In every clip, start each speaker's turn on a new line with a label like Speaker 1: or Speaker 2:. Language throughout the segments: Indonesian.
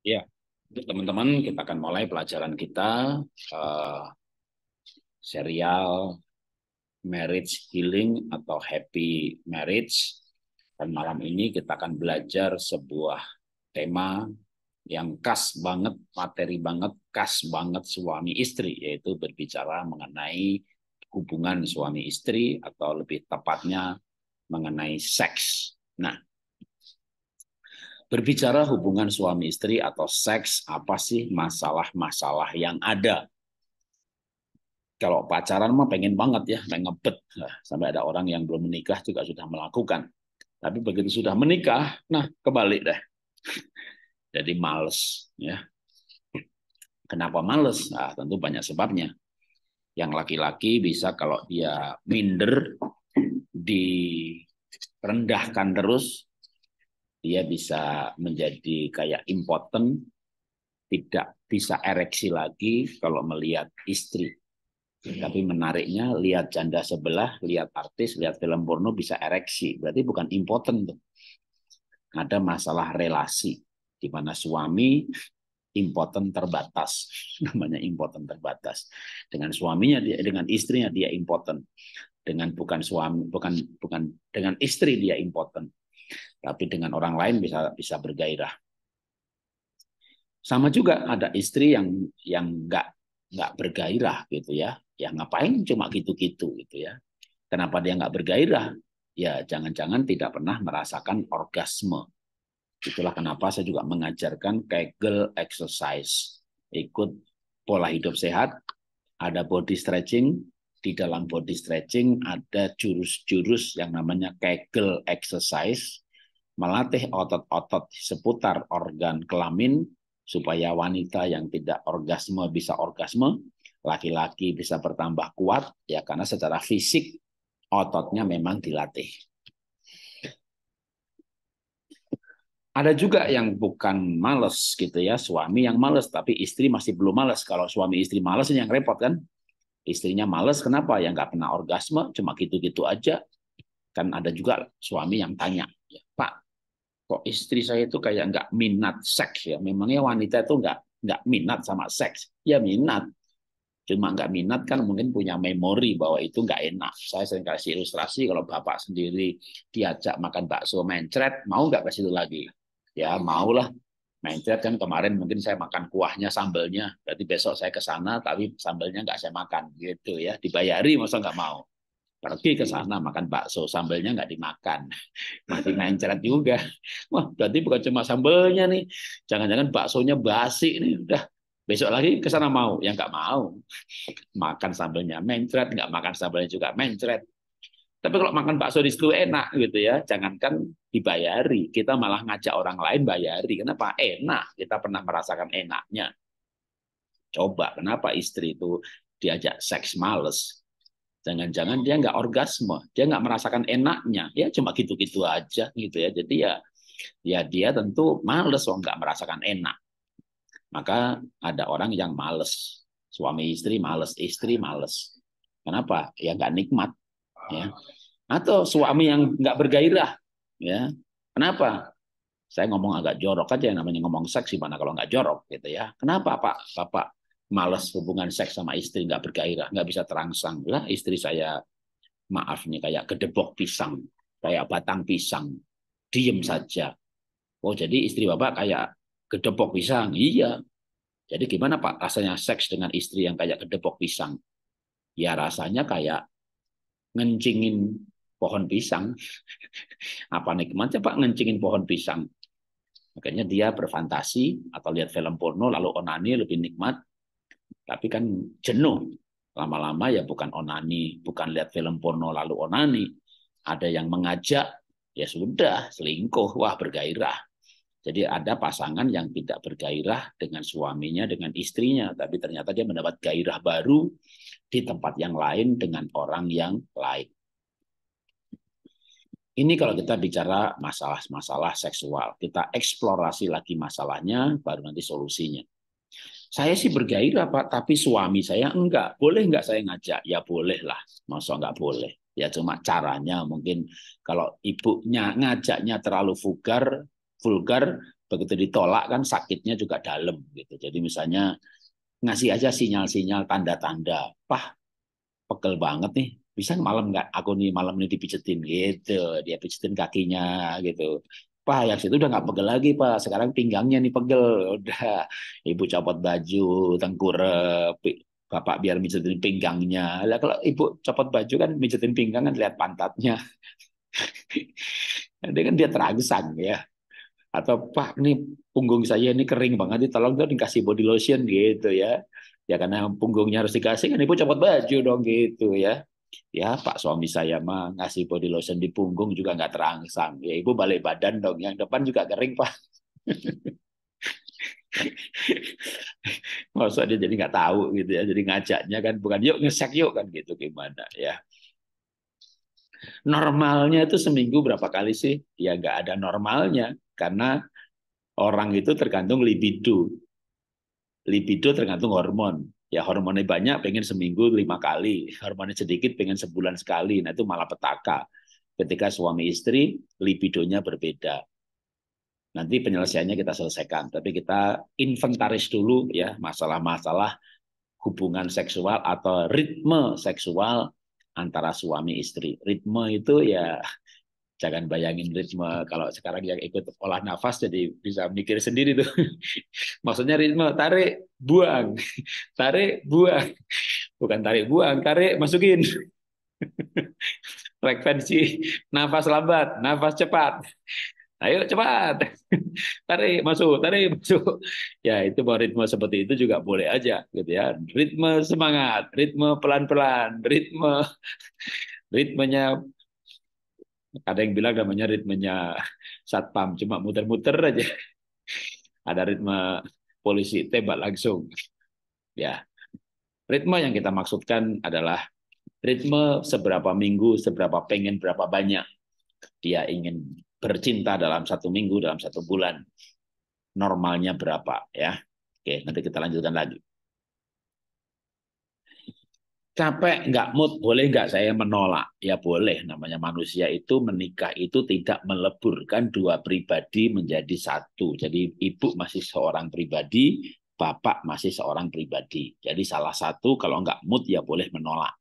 Speaker 1: Ya, teman-teman kita akan mulai pelajaran kita uh, serial Marriage Healing atau Happy Marriage. Dan malam ini kita akan belajar sebuah tema yang khas banget, materi banget, khas banget suami istri, yaitu berbicara mengenai hubungan suami istri atau lebih tepatnya mengenai seks. Nah, Berbicara hubungan suami istri atau seks, apa sih masalah-masalah yang ada? Kalau pacaran mah pengen banget ya, pengen ngebet. Nah, sampai ada orang yang belum menikah juga sudah melakukan. Tapi begitu sudah menikah, nah kebalik deh. Jadi males. ya. Kenapa males? Nah, tentu banyak sebabnya. Yang laki-laki bisa kalau dia minder, direndahkan terus, dia bisa menjadi kayak impoten, tidak bisa ereksi lagi kalau melihat istri. Hmm. Tapi menariknya lihat janda sebelah, lihat artis, lihat film porno bisa ereksi. Berarti bukan impoten tuh. Ada masalah relasi di mana suami impoten terbatas, namanya impoten terbatas. Dengan suaminya dia, dengan istrinya dia impoten. Dengan bukan suami, bukan bukan dengan istri dia impoten tapi dengan orang lain bisa bisa bergairah. Sama juga ada istri yang yang nggak nggak bergairah gitu ya, ya ngapain cuma gitu-gitu gitu ya. Kenapa dia nggak bergairah? Ya jangan-jangan tidak pernah merasakan orgasme. Itulah kenapa saya juga mengajarkan Kegel exercise, ikut pola hidup sehat, ada body stretching, di dalam body stretching ada jurus-jurus yang namanya Kegel exercise melatih otot-otot seputar organ kelamin supaya wanita yang tidak orgasme bisa orgasme, laki-laki bisa bertambah kuat ya karena secara fisik ototnya memang dilatih. Ada juga yang bukan males gitu ya, suami yang males tapi istri masih belum males. Kalau suami istri males yang repot kan? Istrinya males kenapa? Yang nggak pernah orgasme, cuma gitu-gitu aja. Kan ada juga suami yang tanya, kok istri saya itu kayak nggak minat seks ya. Memangnya wanita itu nggak nggak minat sama seks? Ya minat, cuma nggak minat kan mungkin punya memori bahwa itu nggak enak. Saya sering kasih ilustrasi kalau bapak sendiri diajak makan bakso mencret, mau nggak ke situ lagi? Ya mau lah Mencret kan kemarin mungkin saya makan kuahnya, sambelnya. Berarti besok saya ke sana tapi sambelnya nggak saya makan gitu ya. Dibayari masa nggak mau pergi ke sana makan bakso sambelnya nggak dimakan masih mencret juga wah berarti bukan cuma sambelnya nih jangan-jangan baksonya basi nih udah besok lagi ke sana mau yang nggak mau makan sambelnya mencret nggak makan sambelnya juga main mencret tapi kalau makan bakso di situ enak gitu ya, jangankan dibayari, kita malah ngajak orang lain bayari. Kenapa? Enak, kita pernah merasakan enaknya. Coba kenapa istri itu diajak seks males, Jangan-jangan dia nggak orgasme, dia nggak merasakan enaknya, ya cuma gitu-gitu aja gitu ya. Jadi ya, ya dia tentu males kalau nggak merasakan enak. Maka ada orang yang males, suami istri males, istri males. Kenapa? Ya nggak nikmat. Ya. Atau suami yang nggak bergairah, ya. Kenapa? Saya ngomong agak jorok aja yang namanya ngomong seks Mana kalau nggak jorok gitu ya. Kenapa Pak? Bapak Malas hubungan seks sama istri nggak bergairah nggak bisa terangsang lah istri saya maaf nih kayak gedebok pisang kayak batang pisang diem hmm. saja oh jadi istri bapak kayak gedebok pisang iya jadi gimana pak rasanya seks dengan istri yang kayak gedebok pisang ya rasanya kayak ngencingin pohon pisang apa nikmatnya pak ngencingin pohon pisang makanya dia berfantasi atau lihat film porno lalu onani lebih nikmat tapi kan jenuh. Lama-lama ya bukan onani, bukan lihat film porno lalu onani. Ada yang mengajak, ya sudah selingkuh, wah bergairah. Jadi ada pasangan yang tidak bergairah dengan suaminya, dengan istrinya, tapi ternyata dia mendapat gairah baru di tempat yang lain dengan orang yang lain. Ini kalau kita bicara masalah-masalah seksual, kita eksplorasi lagi masalahnya, baru nanti solusinya. Saya sih bergairah Pak, tapi suami saya enggak. Boleh enggak saya ngajak? Ya boleh lah, masa enggak boleh. Ya cuma caranya mungkin kalau ibunya ngajaknya terlalu vulgar, vulgar begitu ditolak kan sakitnya juga dalam gitu. Jadi misalnya ngasih aja sinyal-sinyal tanda-tanda, pah pegel banget nih, bisa malam nggak aku nih malam ini dipijetin gitu dia pijetin kakinya gitu Pak yang situ udah nggak pegel lagi Pak. Sekarang pinggangnya nih pegel. Udah ibu copot baju, tengkurep, bapak biar mijetin pinggangnya. Lah kalau ibu copot baju kan mijetin pinggang kan lihat pantatnya. dia kan dia terangsang ya. Atau Pak nih punggung saya ini kering banget, tolong dong dikasih body lotion gitu ya. Ya karena punggungnya harus dikasih kan ibu copot baju dong gitu ya ya Pak suami saya mah ngasih body lotion di punggung juga nggak terangsang ya ibu balik badan dong yang depan juga kering Pak Maksudnya jadi nggak tahu gitu ya jadi ngajaknya kan bukan yuk ngesek yuk kan gitu gimana ya normalnya itu seminggu berapa kali sih ya nggak ada normalnya karena orang itu tergantung libido libido tergantung hormon ya hormonnya banyak pengen seminggu lima kali, hormonnya sedikit pengen sebulan sekali. Nah itu malah petaka. Ketika suami istri libidonya berbeda. Nanti penyelesaiannya kita selesaikan, tapi kita inventaris dulu ya masalah-masalah hubungan seksual atau ritme seksual antara suami istri. Ritme itu ya jangan bayangin ritme kalau sekarang yang ikut olah nafas jadi bisa mikir sendiri tuh maksudnya ritme tarik buang tarik buang bukan tarik buang tarik masukin frekuensi nafas lambat nafas cepat ayo cepat tarik masuk tarik masuk ya itu mau ritme seperti itu juga boleh aja gitu ya ritme semangat ritme pelan pelan ritme ritmenya ada yang bilang namanya ritmenya satpam, cuma muter-muter aja. Ada ritme polisi tebak langsung. Ya. Ritme yang kita maksudkan adalah ritme seberapa minggu, seberapa pengen, berapa banyak dia ingin bercinta dalam satu minggu, dalam satu bulan. Normalnya berapa ya. Oke, nanti kita lanjutkan lagi capek nggak mood boleh nggak saya menolak ya boleh namanya manusia itu menikah itu tidak meleburkan dua pribadi menjadi satu jadi ibu masih seorang pribadi bapak masih seorang pribadi jadi salah satu kalau nggak mood ya boleh menolak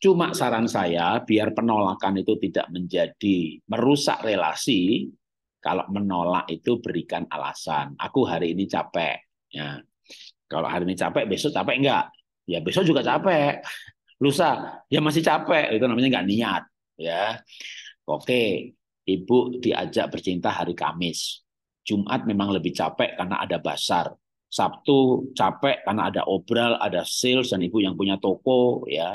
Speaker 1: cuma saran saya biar penolakan itu tidak menjadi merusak relasi kalau menolak itu berikan alasan aku hari ini capek ya kalau hari ini capek besok capek enggak ya besok juga capek lusa ya masih capek itu namanya nggak niat ya oke ibu diajak bercinta hari Kamis Jumat memang lebih capek karena ada basar Sabtu capek karena ada obral, ada sales dan ibu yang punya toko ya.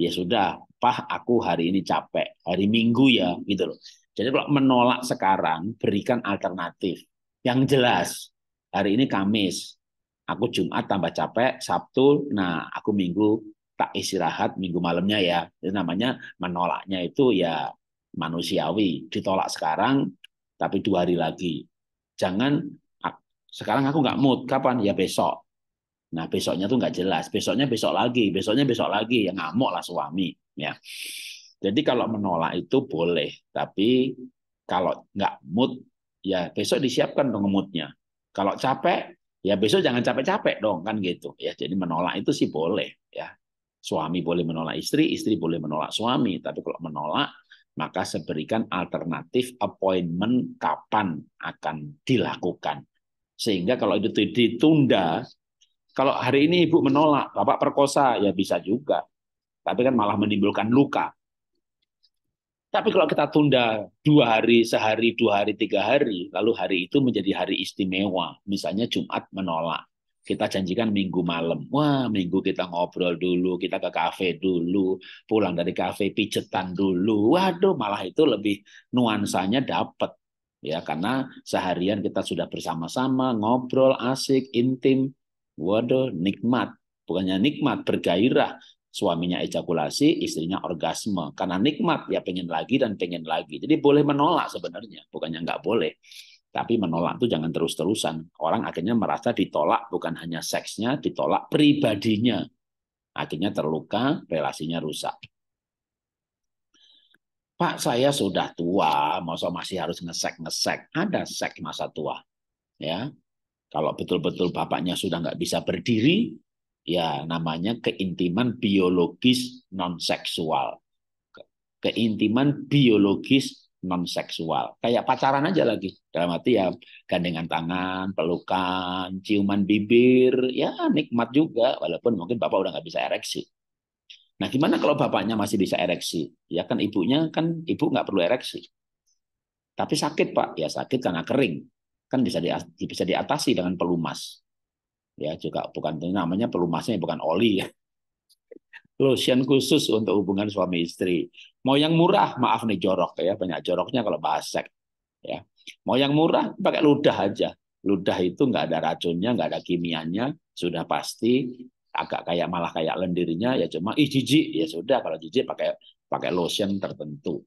Speaker 1: Ya sudah, pah aku hari ini capek, hari Minggu ya gitu loh. Jadi kalau menolak sekarang berikan alternatif yang jelas. Hari ini Kamis, aku Jumat tambah capek, Sabtu, nah aku Minggu tak istirahat Minggu malamnya ya. Itu namanya menolaknya itu ya manusiawi. Ditolak sekarang, tapi dua hari lagi. Jangan sekarang aku nggak mood, kapan? Ya besok. Nah besoknya tuh nggak jelas. Besoknya besok lagi, besoknya besok lagi. Ya ngamuk lah suami. Ya. Jadi kalau menolak itu boleh, tapi kalau nggak mood, ya besok disiapkan dong moodnya. Kalau capek, ya besok jangan capek-capek dong kan gitu ya jadi menolak itu sih boleh ya suami boleh menolak istri istri boleh menolak suami tapi kalau menolak maka seberikan alternatif appointment kapan akan dilakukan sehingga kalau itu ditunda kalau hari ini ibu menolak bapak perkosa ya bisa juga tapi kan malah menimbulkan luka tapi kalau kita tunda dua hari, sehari, dua hari, tiga hari, lalu hari itu menjadi hari istimewa. Misalnya Jumat menolak. Kita janjikan minggu malam. Wah, minggu kita ngobrol dulu, kita ke kafe dulu, pulang dari kafe pijetan dulu. Waduh, malah itu lebih nuansanya dapat. Ya, karena seharian kita sudah bersama-sama, ngobrol, asik, intim. Waduh, nikmat bukannya nikmat bergairah Suaminya ejakulasi, istrinya orgasme. Karena nikmat, ya pengen lagi dan pengen lagi. Jadi boleh menolak sebenarnya, bukannya nggak boleh. Tapi menolak itu jangan terus-terusan. Orang akhirnya merasa ditolak bukan hanya seksnya, ditolak pribadinya. Akhirnya terluka, relasinya rusak. Pak, saya sudah tua, masa masih harus ngesek-ngesek. Ada sek masa tua. ya. Kalau betul-betul bapaknya sudah nggak bisa berdiri, ya namanya keintiman biologis non seksual keintiman biologis non seksual kayak pacaran aja lagi dalam arti ya gandengan tangan pelukan ciuman bibir ya nikmat juga walaupun mungkin bapak udah nggak bisa ereksi nah gimana kalau bapaknya masih bisa ereksi ya kan ibunya kan ibu nggak perlu ereksi tapi sakit pak ya sakit karena kering kan bisa bisa diatasi dengan pelumas ya juga bukan namanya pelumasnya bukan oli ya lotion khusus untuk hubungan suami istri mau yang murah maaf nih jorok ya banyak joroknya kalau bahasa ya mau yang murah pakai ludah aja ludah itu nggak ada racunnya nggak ada kimianya sudah pasti agak kayak malah kayak lendirnya ya cuma ih jijik ya sudah kalau jijik pakai pakai lotion tertentu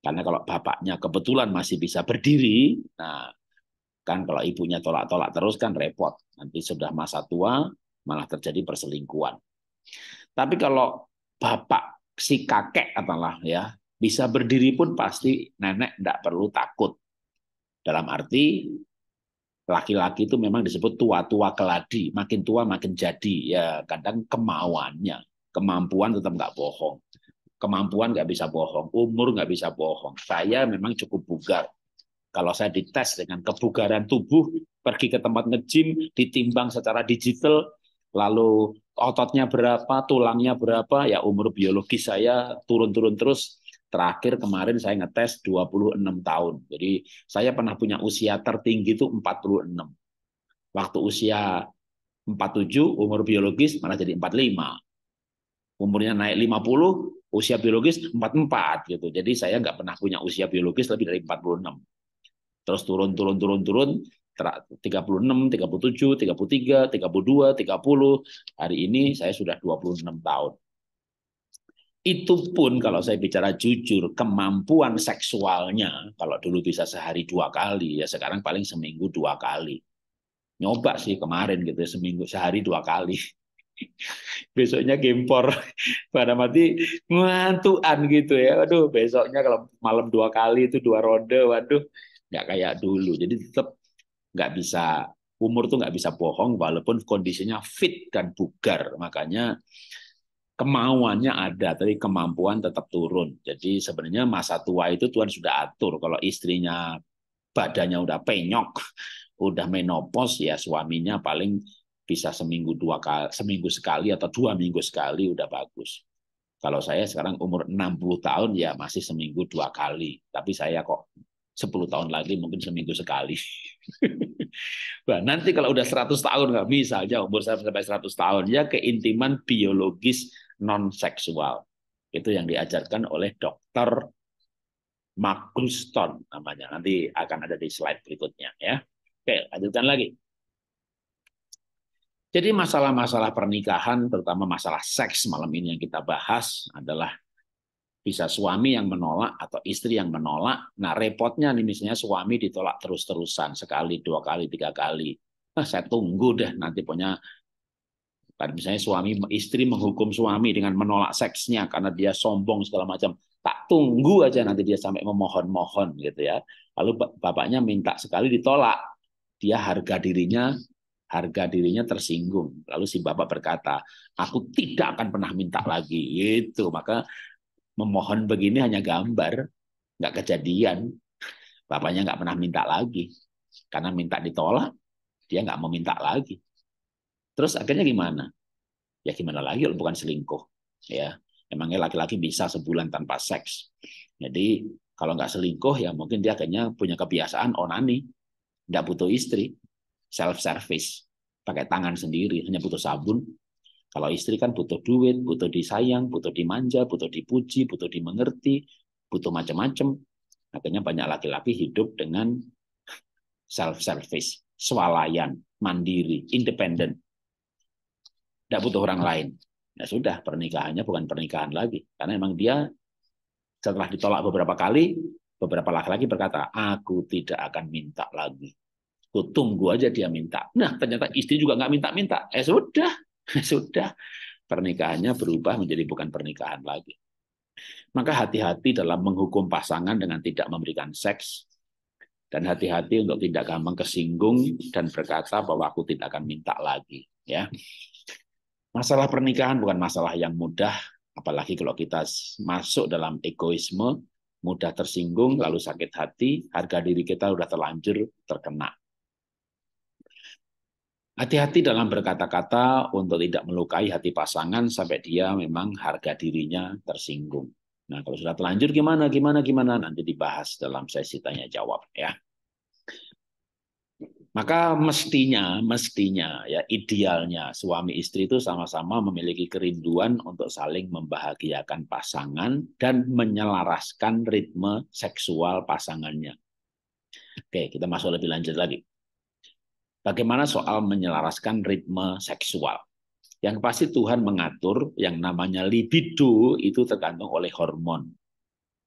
Speaker 1: karena kalau bapaknya kebetulan masih bisa berdiri nah Kan kalau ibunya tolak-tolak terus kan repot. Nanti sudah masa tua malah terjadi perselingkuhan. Tapi kalau bapak si kakek katalah ya bisa berdiri pun pasti nenek tidak perlu takut. Dalam arti laki-laki itu memang disebut tua-tua keladi, makin tua makin jadi ya kadang kemauannya, kemampuan tetap nggak bohong, kemampuan nggak bisa bohong, umur nggak bisa bohong. Saya memang cukup bugar, kalau saya dites dengan kebugaran tubuh, pergi ke tempat ngejim, ditimbang secara digital, lalu ototnya berapa, tulangnya berapa, ya umur biologi saya turun-turun terus. Terakhir kemarin saya ngetes 26 tahun. Jadi saya pernah punya usia tertinggi itu 46. Waktu usia 47 umur biologis malah jadi 45. Umurnya naik 50, usia biologis 44 gitu. Jadi saya nggak pernah punya usia biologis lebih dari 46 terus turun turun turun turun 36, 37, 33, 32, 30. Hari ini saya sudah 26 tahun. Itu pun kalau saya bicara jujur, kemampuan seksualnya, kalau dulu bisa sehari dua kali, ya sekarang paling seminggu dua kali. Nyoba sih kemarin gitu, seminggu sehari dua kali. Besoknya gempor, pada mati ngantuan gitu ya. Aduh, besoknya kalau malam dua kali itu dua ronde, waduh nggak kayak dulu jadi tetap nggak bisa umur tuh nggak bisa bohong walaupun kondisinya fit dan bugar makanya kemauannya ada tapi kemampuan tetap turun jadi sebenarnya masa tua itu Tuhan sudah atur kalau istrinya badannya udah penyok udah menopause ya suaminya paling bisa seminggu dua kali seminggu sekali atau dua minggu sekali udah bagus kalau saya sekarang umur 60 tahun ya masih seminggu dua kali. Tapi saya kok 10 tahun lagi mungkin seminggu sekali. nah, nanti kalau udah 100 tahun nggak bisa umur saya sampai 100 tahun ya keintiman biologis non seksual. Itu yang diajarkan oleh dokter MacRuston namanya. Nanti akan ada di slide berikutnya ya. Oke, lanjutkan lagi. Jadi masalah-masalah pernikahan terutama masalah seks malam ini yang kita bahas adalah bisa suami yang menolak atau istri yang menolak. Nah repotnya nih misalnya suami ditolak terus-terusan sekali, dua kali, tiga kali. Nah, saya tunggu deh nanti punya kan misalnya suami istri menghukum suami dengan menolak seksnya karena dia sombong segala macam. Tak tunggu aja nanti dia sampai memohon-mohon gitu ya. Lalu bapaknya minta sekali ditolak. Dia harga dirinya harga dirinya tersinggung. Lalu si bapak berkata, aku tidak akan pernah minta lagi. Itu maka memohon begini hanya gambar, nggak kejadian. Bapaknya nggak pernah minta lagi. Karena minta ditolak, dia nggak mau minta lagi. Terus akhirnya gimana? Ya gimana lagi bukan selingkuh. Ya, emangnya laki-laki bisa sebulan tanpa seks. Jadi kalau nggak selingkuh ya mungkin dia akhirnya punya kebiasaan onani, nggak butuh istri, self service, pakai tangan sendiri, hanya butuh sabun, kalau istri kan butuh duit, butuh disayang, butuh dimanja, butuh dipuji, butuh dimengerti, butuh macam-macam. Makanya banyak laki-laki hidup dengan self-service, swalayan, mandiri, independen. Tidak butuh orang lain. Ya sudah, pernikahannya bukan pernikahan lagi. Karena memang dia setelah ditolak beberapa kali, beberapa laki-laki berkata, aku tidak akan minta lagi. Kutunggu aja dia minta. Nah, ternyata istri juga nggak minta-minta. Eh sudah, Sudah pernikahannya berubah menjadi bukan pernikahan lagi. Maka hati-hati dalam menghukum pasangan dengan tidak memberikan seks dan hati-hati untuk tidak gampang kesinggung dan berkata bahwa aku tidak akan minta lagi ya masalah pernikahan bukan masalah yang mudah apalagi kalau kita masuk dalam egoisme mudah tersinggung lalu sakit hati harga diri kita sudah terlanjur terkena Hati-hati dalam berkata-kata untuk tidak melukai hati pasangan sampai dia memang harga dirinya tersinggung. Nah, kalau sudah terlanjur gimana, gimana, gimana, nanti dibahas dalam sesi tanya-jawab ya. Maka mestinya, mestinya ya idealnya suami istri itu sama-sama memiliki kerinduan untuk saling membahagiakan pasangan dan menyelaraskan ritme seksual pasangannya. Oke, kita masuk lebih lanjut lagi. Bagaimana soal menyelaraskan ritme seksual? Yang pasti Tuhan mengatur yang namanya libido itu tergantung oleh hormon.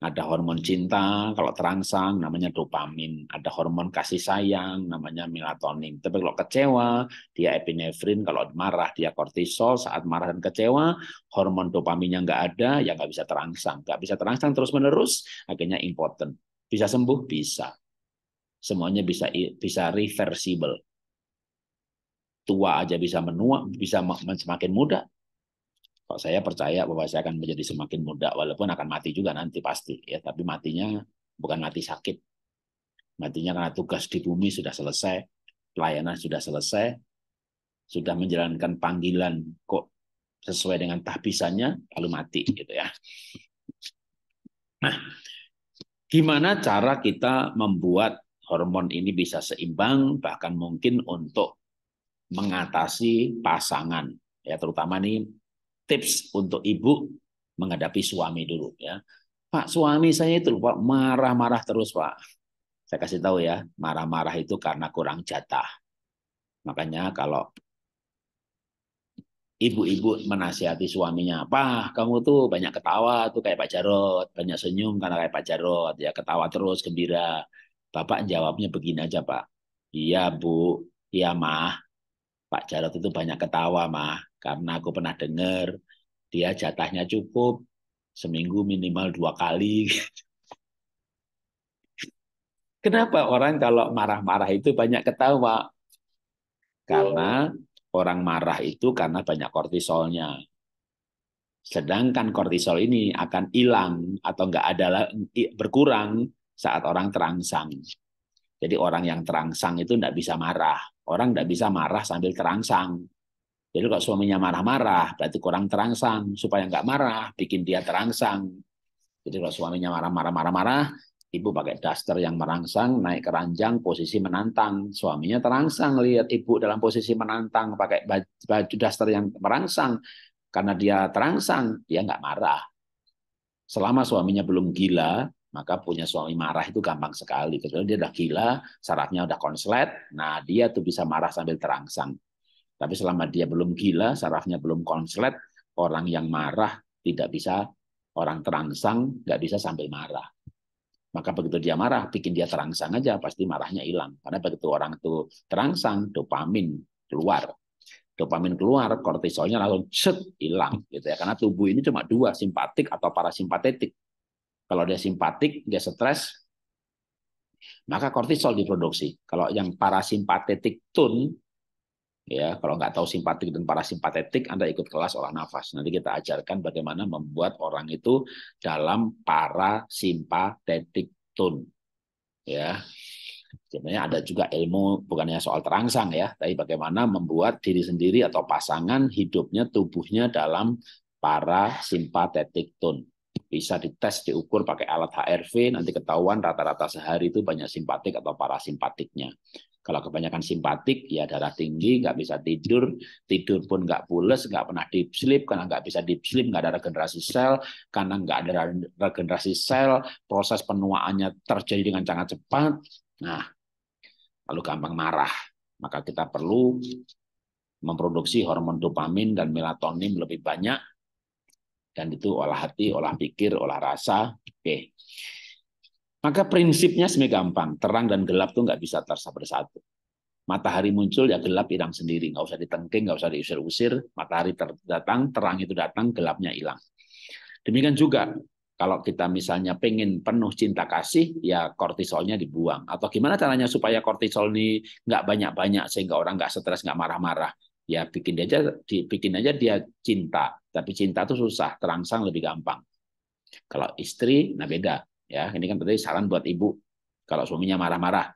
Speaker 1: Ada hormon cinta, kalau terangsang namanya dopamin. Ada hormon kasih sayang, namanya melatonin. Tapi kalau kecewa, dia epinefrin. Kalau marah, dia kortisol. Saat marah dan kecewa, hormon dopaminnya nggak ada, ya nggak bisa terangsang. Nggak bisa terangsang terus-menerus, akhirnya important. Bisa sembuh? Bisa. Semuanya bisa bisa reversible tua aja bisa menua, bisa semakin muda. Kalau saya percaya bahwa saya akan menjadi semakin muda, walaupun akan mati juga nanti pasti, ya. Tapi matinya bukan mati sakit, matinya karena tugas di bumi sudah selesai, pelayanan sudah selesai, sudah menjalankan panggilan kok sesuai dengan tahbisannya, lalu mati, gitu ya. Nah, gimana cara kita membuat hormon ini bisa seimbang, bahkan mungkin untuk mengatasi pasangan ya terutama nih tips untuk ibu menghadapi suami dulu ya Pak suami saya itu Pak marah-marah terus Pak saya kasih tahu ya marah-marah itu karena kurang jatah makanya kalau ibu-ibu menasihati suaminya, "Pak, kamu tuh banyak ketawa tuh kayak Pak Jarot, banyak senyum karena kayak Pak Jarot, ya ketawa terus gembira." Bapak jawabnya begini aja, Pak. "Iya, Bu. Iya, Mah. Pak Jarod itu banyak ketawa mah karena aku pernah dengar dia jatahnya cukup seminggu minimal dua kali. Kenapa orang kalau marah-marah itu banyak ketawa? Karena orang marah itu karena banyak kortisolnya. Sedangkan kortisol ini akan hilang atau enggak ada berkurang saat orang terangsang. Jadi orang yang terangsang itu enggak bisa marah Orang tidak bisa marah sambil terangsang. Jadi kalau suaminya marah-marah, berarti kurang terangsang. Supaya nggak marah, bikin dia terangsang. Jadi kalau suaminya marah-marah-marah-marah, ibu pakai daster yang merangsang, naik keranjang, posisi menantang. Suaminya terangsang, lihat ibu dalam posisi menantang, pakai baju daster yang merangsang. Karena dia terangsang, dia nggak marah. Selama suaminya belum gila, maka punya suami marah itu gampang sekali. Kecuali dia udah gila, sarafnya udah konslet, nah dia tuh bisa marah sambil terangsang. Tapi selama dia belum gila, sarafnya belum konslet, orang yang marah tidak bisa, orang terangsang nggak bisa sambil marah. Maka begitu dia marah, bikin dia terangsang aja, pasti marahnya hilang. Karena begitu orang itu terangsang, dopamin keluar. Dopamin keluar, kortisolnya langsung set hilang gitu ya. Karena tubuh ini cuma dua, simpatik atau parasimpatetik kalau dia simpatik, dia stres, maka kortisol diproduksi. Kalau yang parasimpatetik tun, ya kalau nggak tahu simpatik dan parasimpatetik, Anda ikut kelas olah nafas. Nanti kita ajarkan bagaimana membuat orang itu dalam parasimpatetik tun. Ya, sebenarnya ada juga ilmu bukannya soal terangsang ya, tapi bagaimana membuat diri sendiri atau pasangan hidupnya, tubuhnya dalam parasimpatetik tone bisa dites diukur pakai alat HRV nanti ketahuan rata-rata sehari itu banyak simpatik atau parasimpatiknya kalau kebanyakan simpatik ya darah tinggi nggak bisa tidur tidur pun nggak pules nggak pernah deep sleep karena nggak bisa deep sleep nggak ada regenerasi sel karena nggak ada regenerasi sel proses penuaannya terjadi dengan sangat cepat nah lalu gampang marah maka kita perlu memproduksi hormon dopamin dan melatonin lebih banyak dan itu olah hati, olah pikir, olah rasa. Oke. Maka prinsipnya semi gampang, terang dan gelap tuh nggak bisa terasa bersatu. Matahari muncul ya gelap hilang sendiri, nggak usah ditengking, nggak usah diusir-usir. Matahari ter datang, terang itu datang, gelapnya hilang. Demikian juga kalau kita misalnya pengen penuh cinta kasih, ya kortisolnya dibuang. Atau gimana caranya supaya kortisol ini nggak banyak-banyak sehingga orang nggak stres, nggak marah-marah ya bikin aja dibikin aja dia cinta tapi cinta itu susah terangsang lebih gampang kalau istri nah beda ya ini kan tadi saran buat ibu kalau suaminya marah-marah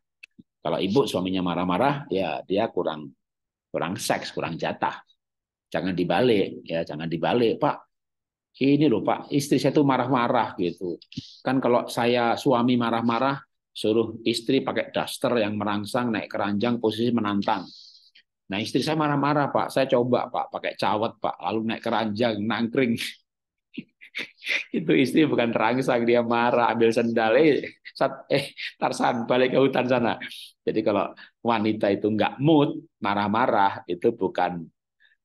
Speaker 1: kalau ibu suaminya marah-marah ya dia kurang kurang seks kurang jatah jangan dibalik ya jangan dibalik pak ini loh pak istri saya tuh marah-marah gitu kan kalau saya suami marah-marah suruh istri pakai daster yang merangsang naik keranjang posisi menantang Nah istri saya marah-marah pak, saya coba pak pakai cawat pak, lalu naik keranjang, nangkring. itu istri bukan terangsang dia marah ambil sendal eh, eh, Tarsan balik ke hutan sana. Jadi kalau wanita itu nggak mood marah-marah itu bukan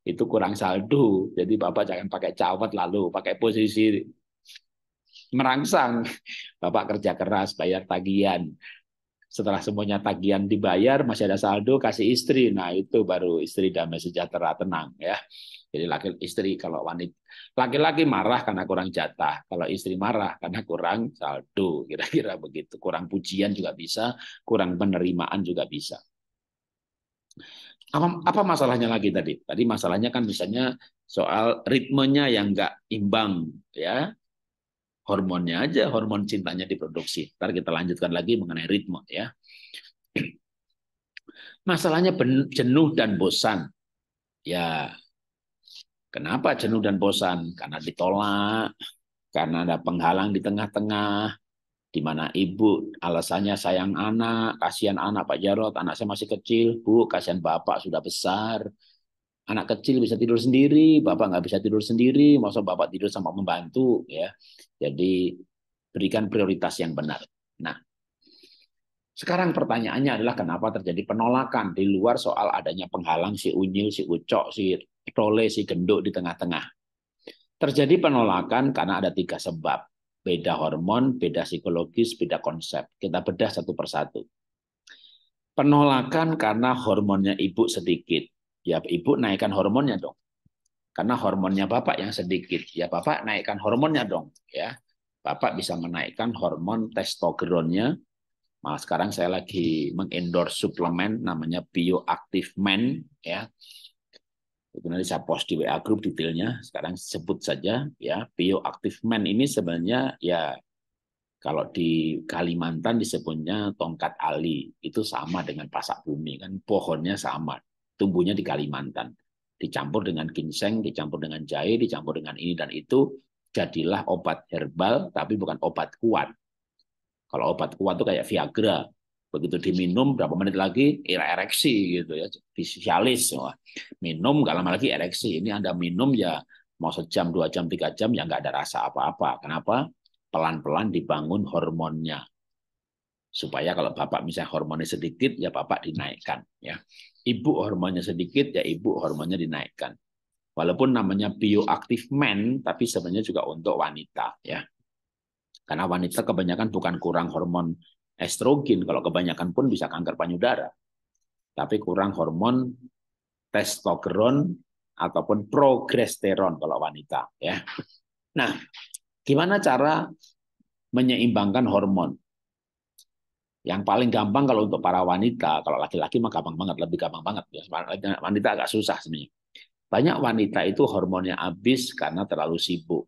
Speaker 1: itu kurang saldo. Jadi bapak jangan pakai cawat lalu pakai posisi merangsang. Bapak kerja keras, bayar tagihan setelah semuanya tagihan dibayar masih ada saldo kasih istri nah itu baru istri damai sejahtera tenang ya jadi laki istri kalau wanita laki-laki marah karena kurang jatah kalau istri marah karena kurang saldo kira-kira begitu kurang pujian juga bisa kurang penerimaan juga bisa apa, apa masalahnya lagi tadi tadi masalahnya kan misalnya soal ritmenya yang nggak imbang ya hormonnya aja, hormon cintanya diproduksi. Ntar kita lanjutkan lagi mengenai ritme ya. Masalahnya jenuh dan bosan. Ya, kenapa jenuh dan bosan? Karena ditolak, karena ada penghalang di tengah-tengah, di mana ibu alasannya sayang anak, kasihan anak Pak Jarot, anak saya masih kecil, Bu, kasihan Bapak sudah besar, anak kecil bisa tidur sendiri, bapak nggak bisa tidur sendiri, masa bapak tidur sama membantu ya. Jadi berikan prioritas yang benar. Nah, sekarang pertanyaannya adalah kenapa terjadi penolakan di luar soal adanya penghalang si unyil, si ucok, si tole, si genduk di tengah-tengah. Terjadi penolakan karena ada tiga sebab. Beda hormon, beda psikologis, beda konsep. Kita bedah satu persatu. Penolakan karena hormonnya ibu sedikit ya ibu naikkan hormonnya dong. Karena hormonnya bapak yang sedikit, ya bapak naikkan hormonnya dong, ya. Bapak bisa menaikkan hormon testosteronnya. Nah, sekarang saya lagi mengendorse suplemen namanya Bioactive Men, ya. Itu nanti saya post di WA Group detailnya. Sekarang sebut saja, ya. Bioactive Men ini sebenarnya ya kalau di Kalimantan disebutnya tongkat ali, itu sama dengan pasak bumi kan pohonnya sama tumbuhnya di Kalimantan. Dicampur dengan ginseng, dicampur dengan jahe, dicampur dengan ini dan itu, jadilah obat herbal tapi bukan obat kuat. Kalau obat kuat itu kayak Viagra, begitu diminum berapa menit lagi ereksi gitu ya, fisialis. Minum gak lama lagi ereksi. Ini Anda minum ya mau sejam, dua jam, tiga jam ya nggak ada rasa apa-apa. Kenapa? Pelan-pelan dibangun hormonnya supaya kalau bapak misalnya hormonnya sedikit ya bapak dinaikkan ya ibu hormonnya sedikit, ya ibu hormonnya dinaikkan. Walaupun namanya bioaktif men, tapi sebenarnya juga untuk wanita ya. Karena wanita kebanyakan bukan kurang hormon estrogen, kalau kebanyakan pun bisa kanker payudara. Tapi kurang hormon testosteron ataupun progesteron kalau wanita ya. Nah, gimana cara menyeimbangkan hormon? Yang paling gampang kalau untuk para wanita, kalau laki-laki mah gampang banget, lebih gampang banget. Wanita agak susah sebenarnya. Banyak wanita itu hormonnya habis karena terlalu sibuk.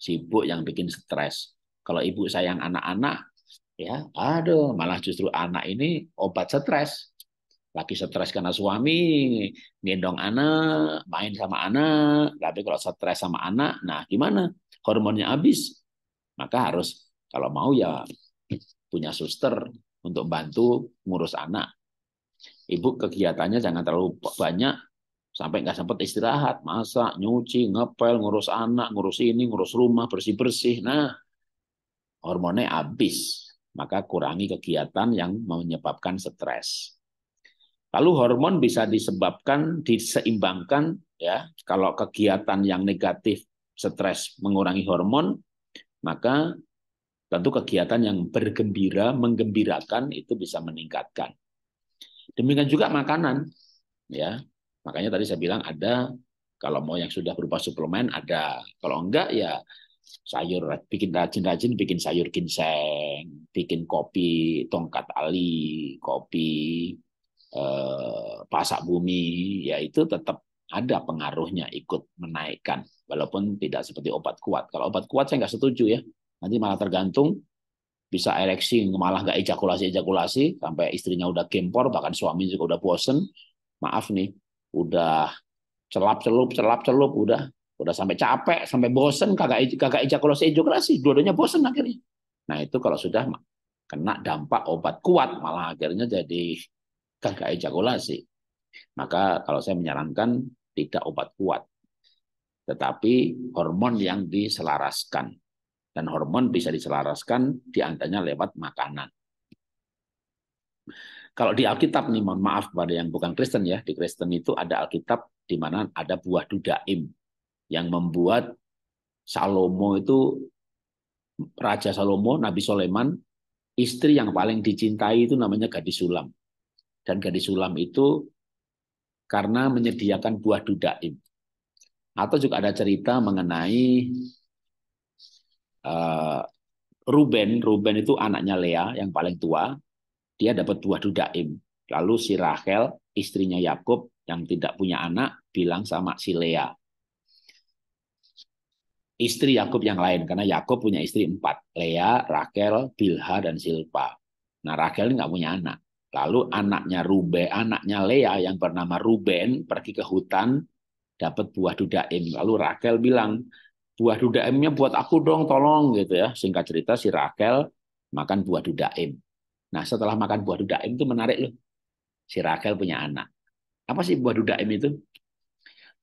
Speaker 1: Sibuk yang bikin stres. Kalau ibu sayang anak-anak, ya aduh malah justru anak ini obat stres. Lagi stres karena suami, gendong anak, main sama anak. Tapi kalau stres sama anak, nah gimana? Hormonnya habis. Maka harus kalau mau ya punya suster untuk bantu ngurus anak. Ibu kegiatannya jangan terlalu banyak sampai nggak sempat istirahat, masak, nyuci, ngepel, ngurus anak, ngurus ini, ngurus rumah, bersih-bersih. Nah, hormonnya habis, maka kurangi kegiatan yang menyebabkan stres. Lalu hormon bisa disebabkan diseimbangkan ya. Kalau kegiatan yang negatif stres mengurangi hormon, maka Tentu kegiatan yang bergembira, menggembirakan itu bisa meningkatkan. Demikian juga makanan, ya. Makanya tadi saya bilang ada kalau mau yang sudah berupa suplemen ada, kalau enggak ya sayur bikin rajin-rajin bikin sayur ginseng, bikin kopi tongkat ali, kopi eh, pasak bumi, ya itu tetap ada pengaruhnya ikut menaikkan walaupun tidak seperti obat kuat. Kalau obat kuat saya nggak setuju ya nanti malah tergantung bisa ereksi malah nggak ejakulasi ejakulasi sampai istrinya udah kempor bahkan suami juga udah bosen maaf nih udah celap celup celap celup udah udah sampai capek sampai bosen kagak e, kagak ejakulasi ejakulasi dua-duanya bosen akhirnya nah itu kalau sudah kena dampak obat kuat malah akhirnya jadi kagak ejakulasi maka kalau saya menyarankan tidak obat kuat tetapi hormon yang diselaraskan dan hormon bisa diselaraskan diantaranya lewat makanan. Kalau di Alkitab nih, mohon maaf pada yang bukan Kristen ya, di Kristen itu ada Alkitab di mana ada buah dudaim yang membuat Salomo itu Raja Salomo, Nabi Soleman, istri yang paling dicintai itu namanya gadis sulam. Dan gadis sulam itu karena menyediakan buah dudaim. Atau juga ada cerita mengenai uh, Ruben, Ruben itu anaknya Lea yang paling tua, dia dapat buah dudaim. Lalu si Rachel, istrinya Yakub yang tidak punya anak, bilang sama si Lea. Istri Yakub yang lain, karena Yakub punya istri empat, Lea, Rachel, Bilha, dan Silpa. Nah Rachel ini nggak punya anak. Lalu anaknya Ruben, anaknya Lea yang bernama Ruben pergi ke hutan dapat buah dudaim. Lalu Rachel bilang, buah dudaimnya buat aku dong tolong gitu ya singkat cerita si Rakel makan buah dudaim nah setelah makan buah dudaim itu menarik loh si Rakel punya anak apa sih buah dudaim itu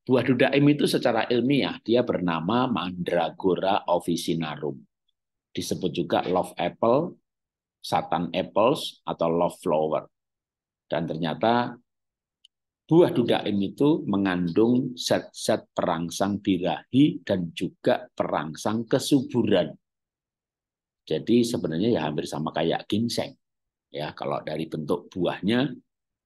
Speaker 1: buah dudaim itu secara ilmiah dia bernama Mandragora officinarum disebut juga love apple satan apples atau love flower dan ternyata buah dudaim itu mengandung zat-zat perangsang birahi dan juga perangsang kesuburan. Jadi sebenarnya ya hampir sama kayak ginseng. Ya, kalau dari bentuk buahnya,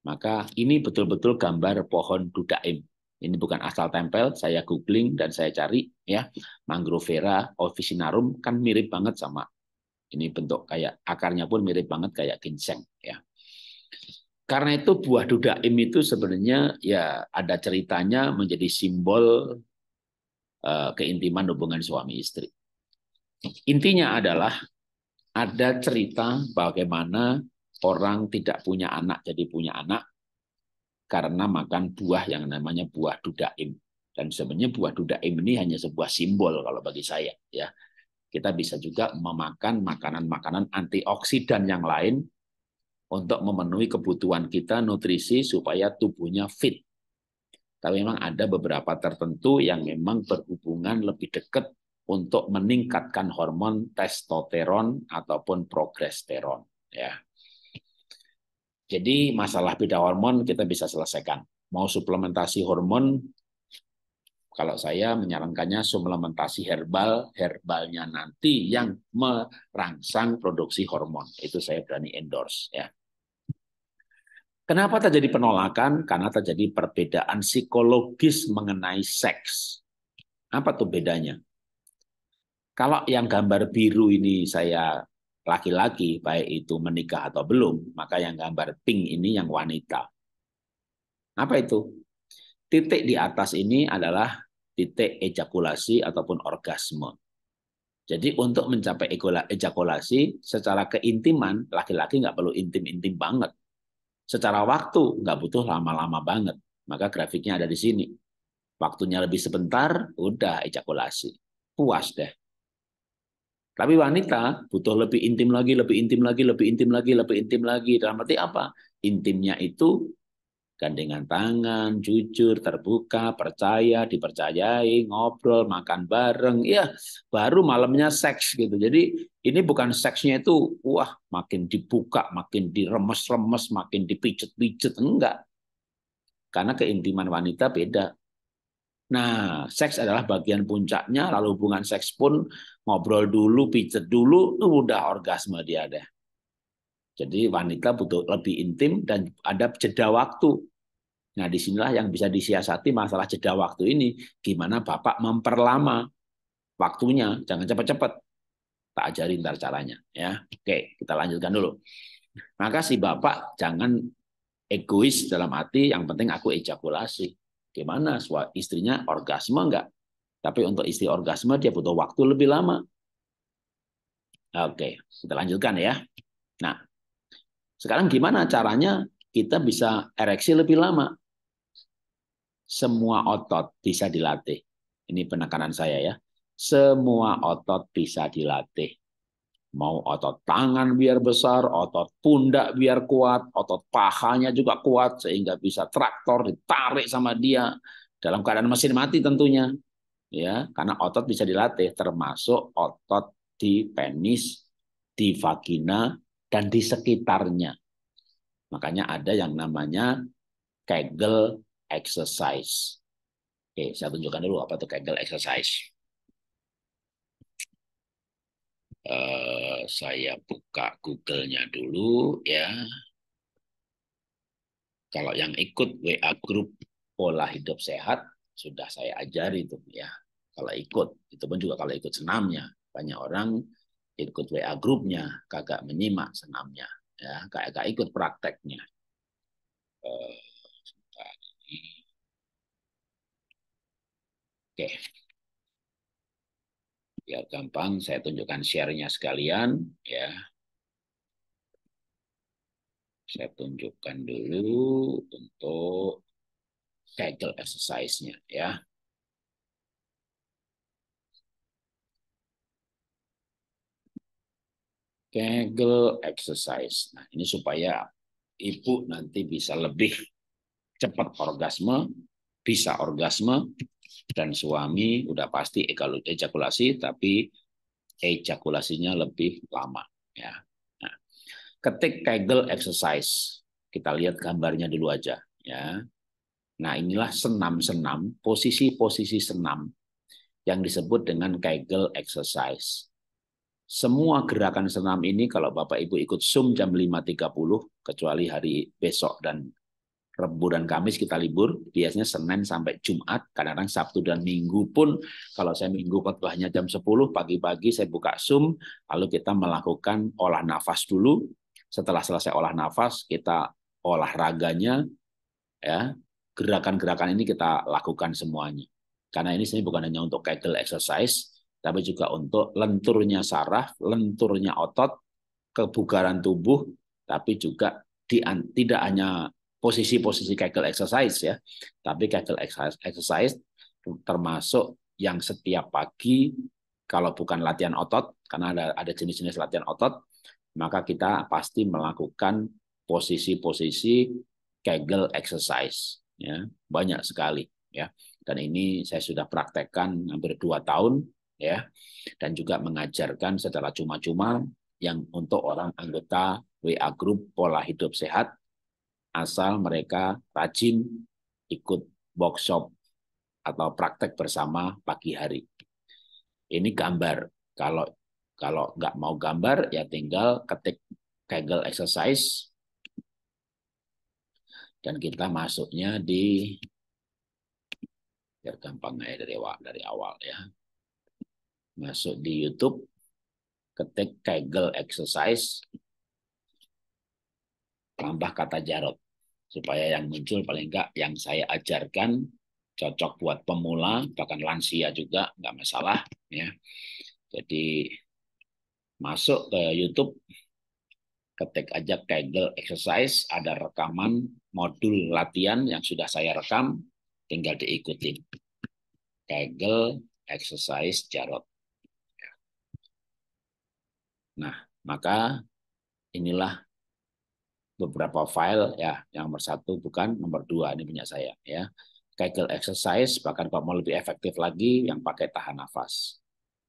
Speaker 1: maka ini betul-betul gambar pohon dudaim. Ini bukan asal tempel, saya googling dan saya cari ya, Mangrovera officinarum kan mirip banget sama ini bentuk kayak akarnya pun mirip banget kayak ginseng ya. Karena itu buah dudaim itu sebenarnya ya ada ceritanya menjadi simbol uh, keintiman hubungan suami istri. Intinya adalah ada cerita bagaimana orang tidak punya anak jadi punya anak karena makan buah yang namanya buah dudaim. Dan sebenarnya buah dudaim ini hanya sebuah simbol kalau bagi saya ya. Kita bisa juga memakan makanan-makanan antioksidan yang lain untuk memenuhi kebutuhan kita nutrisi supaya tubuhnya fit. Tapi memang ada beberapa tertentu yang memang berhubungan lebih dekat untuk meningkatkan hormon testosteron ataupun progesteron ya. Jadi masalah beda hormon kita bisa selesaikan. Mau suplementasi hormon kalau saya menyarankannya suplementasi herbal, herbalnya nanti yang merangsang produksi hormon. Itu saya berani endorse ya. Kenapa terjadi penolakan? Karena terjadi perbedaan psikologis mengenai seks. Apa tuh bedanya? Kalau yang gambar biru ini saya laki-laki, baik itu menikah atau belum, maka yang gambar pink ini yang wanita. Apa itu? Titik di atas ini adalah titik ejakulasi ataupun orgasme. Jadi untuk mencapai ejakulasi secara keintiman, laki-laki nggak perlu intim-intim banget secara waktu nggak butuh lama-lama banget. Maka grafiknya ada di sini. Waktunya lebih sebentar, udah ejakulasi. Puas deh. Tapi wanita butuh lebih intim lagi, lebih intim lagi, lebih intim lagi, lebih intim lagi. Dalam arti apa? Intimnya itu gandengan tangan, jujur, terbuka, percaya, dipercayai, ngobrol, makan bareng, ya baru malamnya seks gitu. Jadi ini bukan seksnya itu wah makin dibuka, makin diremes-remes, makin dipijet-pijet enggak. Karena keintiman wanita beda. Nah, seks adalah bagian puncaknya, lalu hubungan seks pun ngobrol dulu, pijet dulu, udah orgasme dia deh. Jadi wanita butuh lebih intim dan ada jeda waktu Nah, disinilah yang bisa disiasati masalah jeda waktu ini. Gimana Bapak memperlama waktunya, jangan cepat-cepat. Tak ajarin ntar caranya. ya. Oke, kita lanjutkan dulu. Maka si Bapak jangan egois dalam hati yang penting aku ejakulasi. Gimana istrinya orgasme enggak? Tapi untuk istri orgasme dia butuh waktu lebih lama. Oke, kita lanjutkan ya. Nah, sekarang gimana caranya kita bisa ereksi lebih lama? semua otot bisa dilatih. Ini penekanan saya ya. Semua otot bisa dilatih. Mau otot tangan biar besar, otot pundak biar kuat, otot pahanya juga kuat sehingga bisa traktor ditarik sama dia dalam keadaan mesin mati tentunya. Ya, karena otot bisa dilatih termasuk otot di penis, di vagina dan di sekitarnya. Makanya ada yang namanya Kegel exercise. Oke, saya tunjukkan dulu apa itu Kegel exercise. Uh, saya buka Google-nya dulu ya. Kalau yang ikut WA grup pola hidup sehat sudah saya ajari itu ya. Kalau ikut, itu pun juga kalau ikut senamnya. Banyak orang ikut WA grupnya, kagak menyimak senamnya, ya, kagak ikut prakteknya. Uh, Oke. Biar ya, gampang, saya tunjukkan share-nya sekalian. ya. Saya tunjukkan dulu untuk Kegel exercise-nya. ya. Kegel exercise. Nah, ini supaya ibu nanti bisa lebih cepat orgasme, bisa orgasme, dan suami udah pasti ejakulasi tapi ejakulasinya lebih lama ya. Nah, ketik Kegel exercise. Kita lihat gambarnya dulu aja ya. Nah, inilah senam-senam, posisi-posisi senam yang disebut dengan Kegel exercise. Semua gerakan senam ini kalau Bapak Ibu ikut Zoom jam 5.30 kecuali hari besok dan Rebu dan Kamis kita libur, biasanya Senin sampai Jumat, kadang-kadang Sabtu dan Minggu pun kalau saya Minggu khotbahnya jam 10 pagi-pagi saya buka Zoom, lalu kita melakukan olah nafas dulu. Setelah selesai olah nafas, kita olahraganya ya, gerakan-gerakan ini kita lakukan semuanya. Karena ini sebenarnya bukan hanya untuk Kegel exercise, tapi juga untuk lenturnya saraf, lenturnya otot, kebugaran tubuh, tapi juga di, tidak hanya posisi-posisi Kegel exercise ya. Tapi Kegel exercise termasuk yang setiap pagi kalau bukan latihan otot karena ada ada jenis-jenis latihan otot, maka kita pasti melakukan posisi-posisi Kegel exercise ya. Banyak sekali ya. Dan ini saya sudah praktekkan hampir dua tahun ya dan juga mengajarkan secara cuma-cuma yang untuk orang anggota WA group pola hidup sehat asal mereka rajin ikut workshop atau praktek bersama pagi hari. Ini gambar. Kalau kalau nggak mau gambar, ya tinggal ketik Kegel exercise dan kita masuknya di biar gampang ya dari awal, dari awal ya. Masuk di YouTube, ketik Kegel exercise tambah kata jarod supaya yang muncul paling enggak yang saya ajarkan cocok buat pemula bahkan lansia juga nggak masalah ya jadi masuk ke YouTube ketik aja Kegel exercise ada rekaman modul latihan yang sudah saya rekam tinggal diikuti Kegel exercise jarod ya. nah maka inilah beberapa file ya yang nomor satu bukan nomor dua ini punya saya ya Kegel exercise bahkan kalau mau lebih efektif lagi yang pakai tahan nafas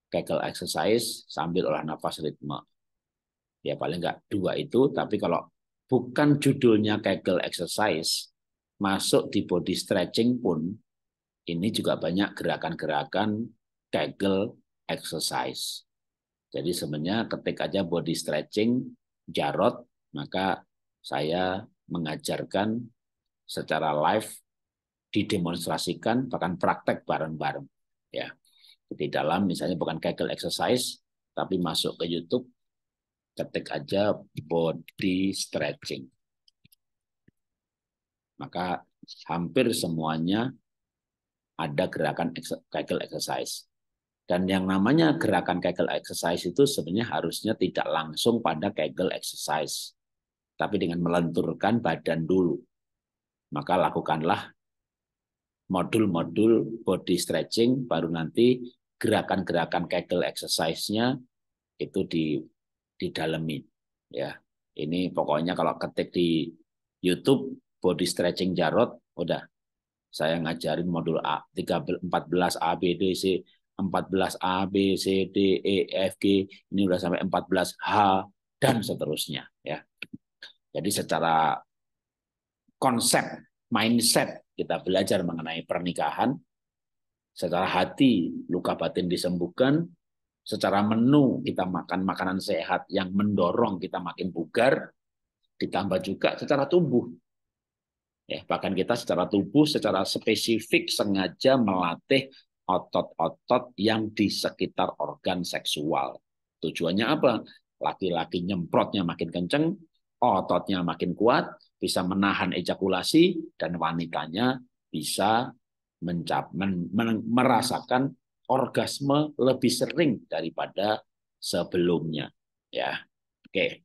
Speaker 1: Kegel exercise sambil olah nafas ritme ya paling enggak dua itu tapi kalau bukan judulnya Kegel exercise masuk di body stretching pun ini juga banyak gerakan-gerakan Kegel exercise jadi sebenarnya ketik aja body stretching jarot maka saya mengajarkan secara live didemonstrasikan bahkan praktek bareng-bareng ya di dalam misalnya bukan Kegel exercise tapi masuk ke YouTube ketik aja body stretching maka hampir semuanya ada gerakan Kegel exercise dan yang namanya gerakan Kegel exercise itu sebenarnya harusnya tidak langsung pada Kegel exercise tapi dengan melenturkan badan dulu. Maka lakukanlah modul-modul body stretching, baru nanti gerakan-gerakan Kegel exercise-nya itu di didalami. Ya, ini pokoknya kalau ketik di YouTube body stretching Jarot, udah saya ngajarin modul A, 13, 14 A, B, D, C, 14 A, B, C, D, E, F, G, ini udah sampai 14 H, dan seterusnya. ya jadi secara konsep, mindset kita belajar mengenai pernikahan, secara hati luka batin disembuhkan, secara menu kita makan makanan sehat yang mendorong kita makin bugar, ditambah juga secara tubuh. Ya, bahkan kita secara tubuh secara spesifik sengaja melatih otot-otot yang di sekitar organ seksual. Tujuannya apa? Laki-laki nyemprotnya makin kenceng, ototnya makin kuat, bisa menahan ejakulasi, dan wanitanya bisa mencap, men, men, merasakan orgasme lebih sering daripada sebelumnya. Ya, oke.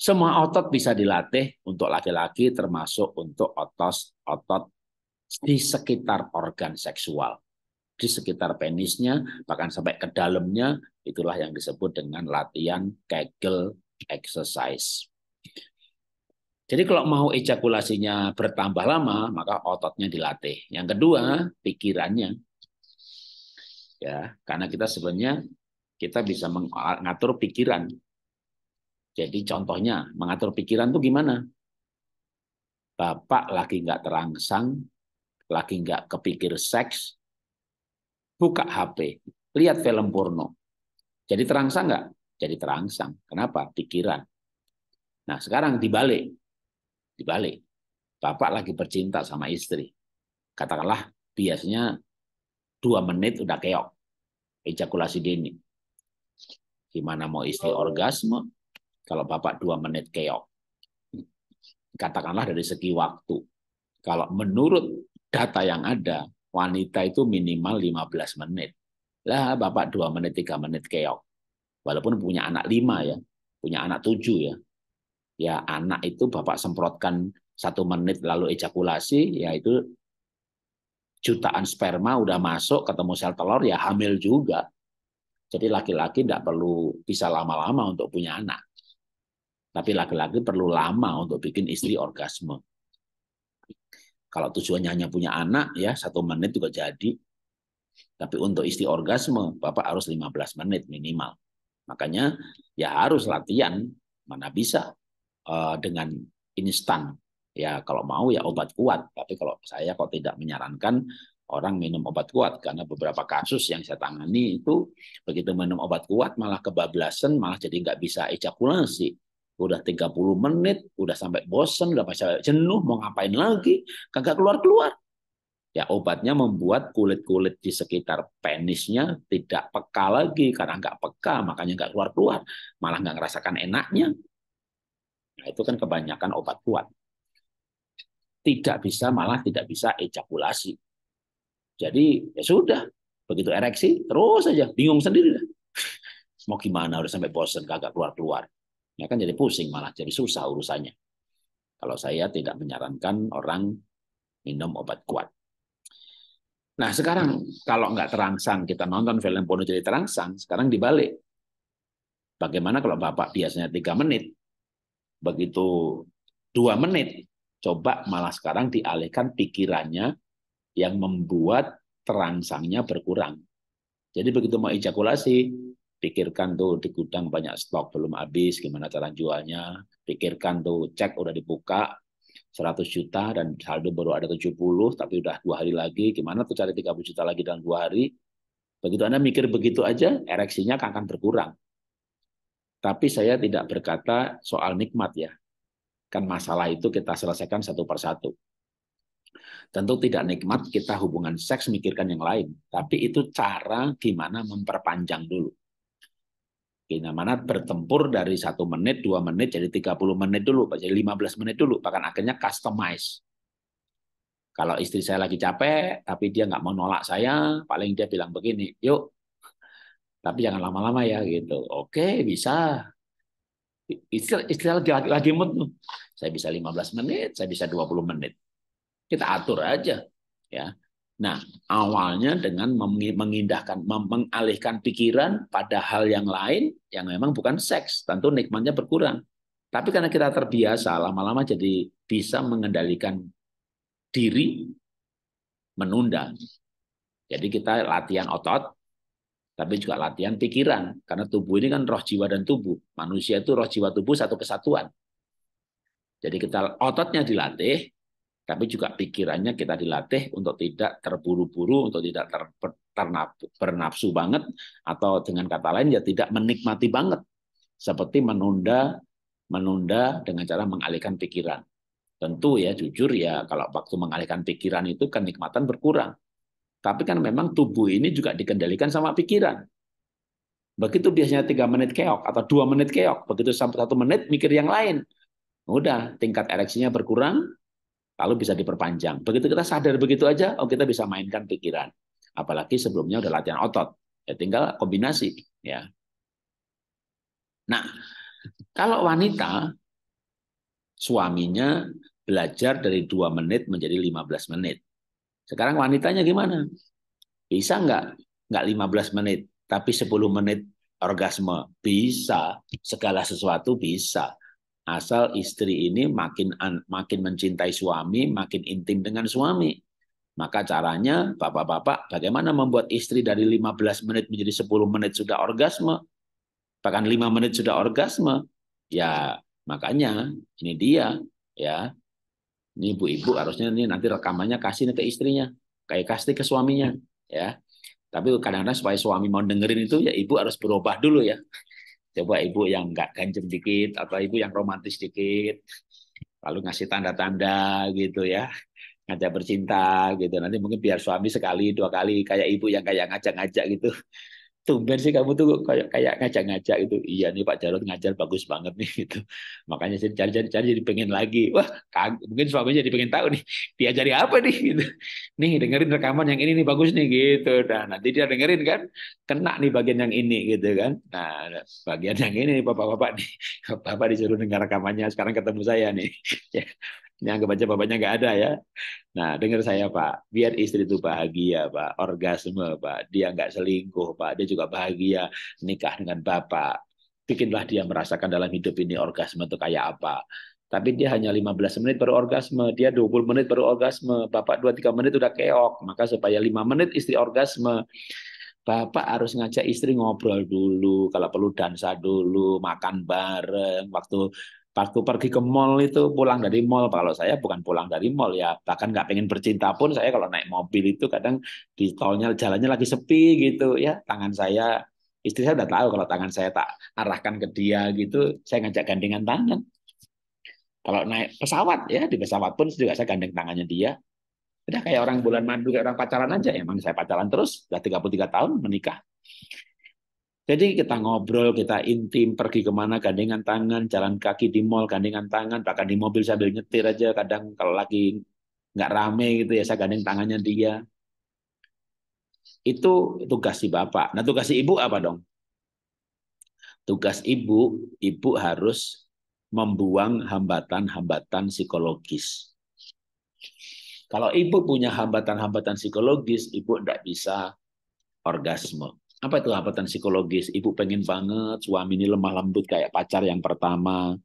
Speaker 1: Semua otot bisa dilatih untuk laki-laki, termasuk untuk otot-otot di sekitar organ seksual di sekitar penisnya, bahkan sampai ke dalamnya, itulah yang disebut dengan latihan Kegel exercise. Jadi kalau mau ejakulasinya bertambah lama, maka ototnya dilatih. Yang kedua, pikirannya. Ya, karena kita sebenarnya kita bisa mengatur pikiran. Jadi contohnya, mengatur pikiran itu gimana? Bapak lagi nggak terangsang, lagi nggak kepikir seks, buka HP, lihat film porno. Jadi terangsang nggak? jadi terangsang. Kenapa? Pikiran. Nah sekarang dibalik, dibalik. Bapak lagi bercinta sama istri. Katakanlah biasanya dua menit udah keok. Ejakulasi dini. Gimana mau istri oh. orgasme kalau bapak dua menit keok. Katakanlah dari segi waktu. Kalau menurut data yang ada, wanita itu minimal 15 menit. Lah bapak dua menit, tiga menit keok walaupun punya anak lima ya, punya anak tujuh ya. Ya anak itu bapak semprotkan satu menit lalu ejakulasi, ya itu jutaan sperma udah masuk ketemu sel telur ya hamil juga. Jadi laki-laki tidak perlu bisa lama-lama untuk punya anak. Tapi laki-laki perlu lama untuk bikin istri orgasme. Kalau tujuannya hanya punya anak ya satu menit juga jadi. Tapi untuk istri orgasme, Bapak harus 15 menit minimal. Makanya ya harus latihan, mana bisa uh, dengan instan. Ya kalau mau ya obat kuat, tapi kalau saya kok tidak menyarankan orang minum obat kuat karena beberapa kasus yang saya tangani itu begitu minum obat kuat malah kebablasan, malah jadi nggak bisa ejakulasi. Udah 30 menit, udah sampai bosen, udah sampai jenuh, mau ngapain lagi, kagak keluar-keluar. Ya obatnya membuat kulit-kulit di sekitar penisnya tidak peka lagi karena nggak peka makanya nggak keluar-keluar malah nggak ngerasakan enaknya. Nah itu kan kebanyakan obat kuat. Tidak bisa malah tidak bisa ejakulasi. Jadi ya sudah begitu ereksi terus saja, bingung sendiri lah. Mau gimana udah sampai bosen kagak keluar-keluar. Ya kan jadi pusing malah jadi susah urusannya. Kalau saya tidak menyarankan orang minum obat kuat. Nah sekarang kalau nggak terangsang kita nonton film porno jadi terangsang, sekarang dibalik. Bagaimana kalau bapak biasanya tiga menit, begitu dua menit, coba malah sekarang dialihkan pikirannya yang membuat terangsangnya berkurang. Jadi begitu mau ejakulasi, pikirkan tuh di gudang banyak stok belum habis, gimana cara jualnya, pikirkan tuh cek udah dibuka, 100 juta dan saldo baru ada 70 tapi udah dua hari lagi gimana tuh cari 30 juta lagi dalam dua hari begitu Anda mikir begitu aja ereksinya akan berkurang tapi saya tidak berkata soal nikmat ya kan masalah itu kita selesaikan satu persatu tentu tidak nikmat kita hubungan seks mikirkan yang lain tapi itu cara gimana memperpanjang dulu mana bertempur dari satu menit, dua menit, jadi 30 menit dulu, jadi 15 menit dulu, bahkan akhirnya customize. Kalau istri saya lagi capek, tapi dia nggak mau nolak saya, paling dia bilang begini, yuk, tapi jangan lama-lama ya gitu. Oke, bisa. Istri, istri lagi, lagi mood, saya bisa 15 menit, saya bisa 20 menit. Kita atur aja. ya Nah, awalnya dengan mengindahkan, mengalihkan pikiran pada hal yang lain yang memang bukan seks, tentu nikmatnya berkurang. Tapi karena kita terbiasa, lama-lama jadi bisa mengendalikan diri menunda. Jadi kita latihan otot, tapi juga latihan pikiran. Karena tubuh ini kan roh jiwa dan tubuh. Manusia itu roh jiwa tubuh satu kesatuan. Jadi kita ototnya dilatih, tapi juga pikirannya kita dilatih untuk tidak terburu-buru, untuk tidak ter, ter, bernafsu banget, atau dengan kata lain ya tidak menikmati banget, seperti menunda menunda dengan cara mengalihkan pikiran. Tentu ya jujur ya kalau waktu mengalihkan pikiran itu kenikmatan berkurang. Tapi kan memang tubuh ini juga dikendalikan sama pikiran. Begitu biasanya tiga menit keok atau dua menit keok, begitu sampai satu menit mikir yang lain. Udah tingkat ereksinya berkurang, lalu bisa diperpanjang. Begitu kita sadar begitu aja, oh kita bisa mainkan pikiran. Apalagi sebelumnya udah latihan otot, ya tinggal kombinasi. Ya. Nah, kalau wanita, suaminya belajar dari dua menit menjadi 15 menit. Sekarang wanitanya gimana? Bisa nggak? Nggak 15 menit, tapi 10 menit orgasme. Bisa. Segala sesuatu bisa asal istri ini makin makin mencintai suami, makin intim dengan suami. Maka caranya bapak-bapak bagaimana membuat istri dari 15 menit menjadi 10 menit sudah orgasme, bahkan 5 menit sudah orgasme. Ya, makanya ini dia ya. Ini ibu-ibu harusnya ini nanti rekamannya kasih ke istrinya, kayak kasih ke suaminya ya. Tapi kadang-kadang supaya suami mau dengerin itu ya ibu harus berubah dulu ya coba ibu yang nggak ganjem dikit atau ibu yang romantis dikit lalu ngasih tanda-tanda gitu ya ngajak bercinta gitu nanti mungkin biar suami sekali dua kali kayak ibu yang kayak ngajak-ngajak gitu tumben sih kamu tuh kayak kayak ngajak-ngajak itu Iya nih Pak Jarod ngajar bagus banget nih gitu. Makanya saya cari-cari cari jadi pengen lagi. Wah, kag- mungkin suaminya jadi pengen tahu nih diajari apa nih gitu. Nih dengerin rekaman yang ini nih bagus nih gitu. Nah, nanti dia dengerin kan kena nih bagian yang ini gitu kan. Nah, bagian yang ini nih Bapak-bapak nih. Bapak disuruh dengar rekamannya sekarang ketemu saya nih. Ya. Ini anggap aja bapaknya nggak ada ya. Nah, dengar saya Pak, biar istri itu bahagia Pak, orgasme Pak, dia nggak selingkuh Pak, dia juga bahagia nikah dengan bapak. Bikinlah dia merasakan dalam hidup ini orgasme itu kayak apa. Tapi dia hanya 15 menit baru orgasme, dia 20 menit baru orgasme, bapak 2-3 menit udah keok. Maka supaya 5 menit istri orgasme, Bapak harus ngajak istri ngobrol dulu, kalau perlu dansa dulu, makan bareng, waktu Waktu pergi ke mall itu pulang dari mall. Kalau saya bukan pulang dari mall ya, bahkan nggak pengen bercinta pun saya kalau naik mobil itu kadang di tolnya jalannya lagi sepi gitu ya. Tangan saya istri saya udah tahu kalau tangan saya tak arahkan ke dia gitu, saya ngajak gandengan tangan. Kalau naik pesawat ya di pesawat pun juga saya gandeng tangannya dia. Udah kayak orang bulan madu kayak orang pacaran aja. Emang saya pacaran terus udah 33 tahun menikah. Jadi kita ngobrol, kita intim, pergi kemana, gandengan tangan, jalan kaki di mall, gandengan tangan, bahkan di mobil sambil nyetir aja. Kadang kalau lagi nggak rame gitu ya, saya gandeng tangannya dia. Itu tugas si bapak. Nah tugas si ibu apa dong? Tugas ibu, ibu harus membuang hambatan-hambatan psikologis. Kalau ibu punya hambatan-hambatan psikologis, ibu tidak bisa orgasme apa itu hambatan psikologis ibu pengen banget suami ini lemah lembut kayak pacar yang pertama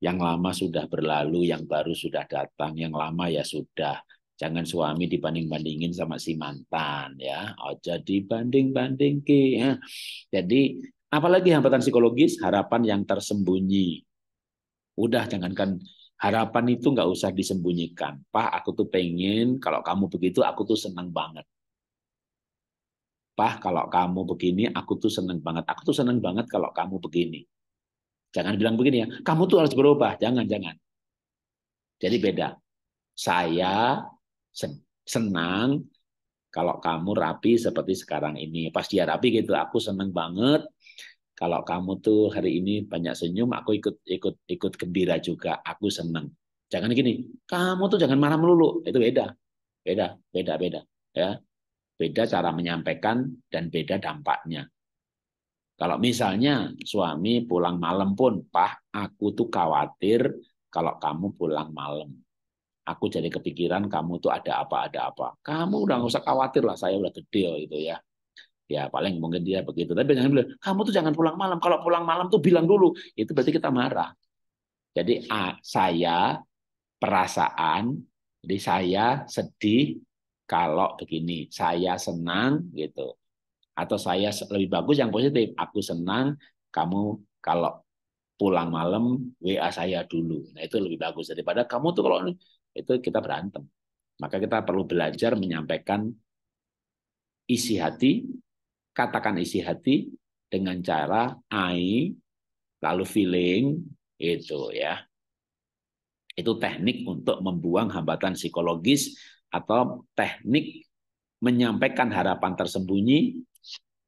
Speaker 1: yang lama sudah berlalu yang baru sudah datang yang lama ya sudah jangan suami dibanding bandingin sama si mantan ya ojek dibanding banding ke ya jadi apalagi hambatan psikologis harapan yang tersembunyi udah jangankan harapan itu nggak usah disembunyikan pak aku tuh pengen kalau kamu begitu aku tuh senang banget Pah, kalau kamu begini, aku tuh seneng banget. Aku tuh seneng banget kalau kamu begini. Jangan bilang begini ya, kamu tuh harus berubah. Jangan, jangan. Jadi beda. Saya senang kalau kamu rapi seperti sekarang ini. Pas dia rapi gitu, aku seneng banget. Kalau kamu tuh hari ini banyak senyum, aku ikut ikut ikut gembira juga. Aku seneng. Jangan gini, kamu tuh jangan marah melulu. Itu beda, beda, beda, beda. Ya, beda cara menyampaikan dan beda dampaknya. Kalau misalnya suami pulang malam pun, Pak, aku tuh khawatir kalau kamu pulang malam. Aku jadi kepikiran kamu tuh ada apa ada apa. Kamu udah nggak usah khawatir lah, saya udah gede gitu ya. Ya paling mungkin dia begitu. Tapi jangan bilang, kamu tuh jangan pulang malam. Kalau pulang malam tuh bilang dulu. Itu berarti kita marah. Jadi saya perasaan, jadi saya sedih, kalau begini, saya senang gitu. Atau saya lebih bagus yang positif, aku senang, kamu kalau pulang malam WA saya dulu. Nah, itu lebih bagus daripada kamu tuh kalau itu kita berantem. Maka kita perlu belajar menyampaikan isi hati, katakan isi hati dengan cara I lalu feeling itu ya. Itu teknik untuk membuang hambatan psikologis atau teknik menyampaikan harapan tersembunyi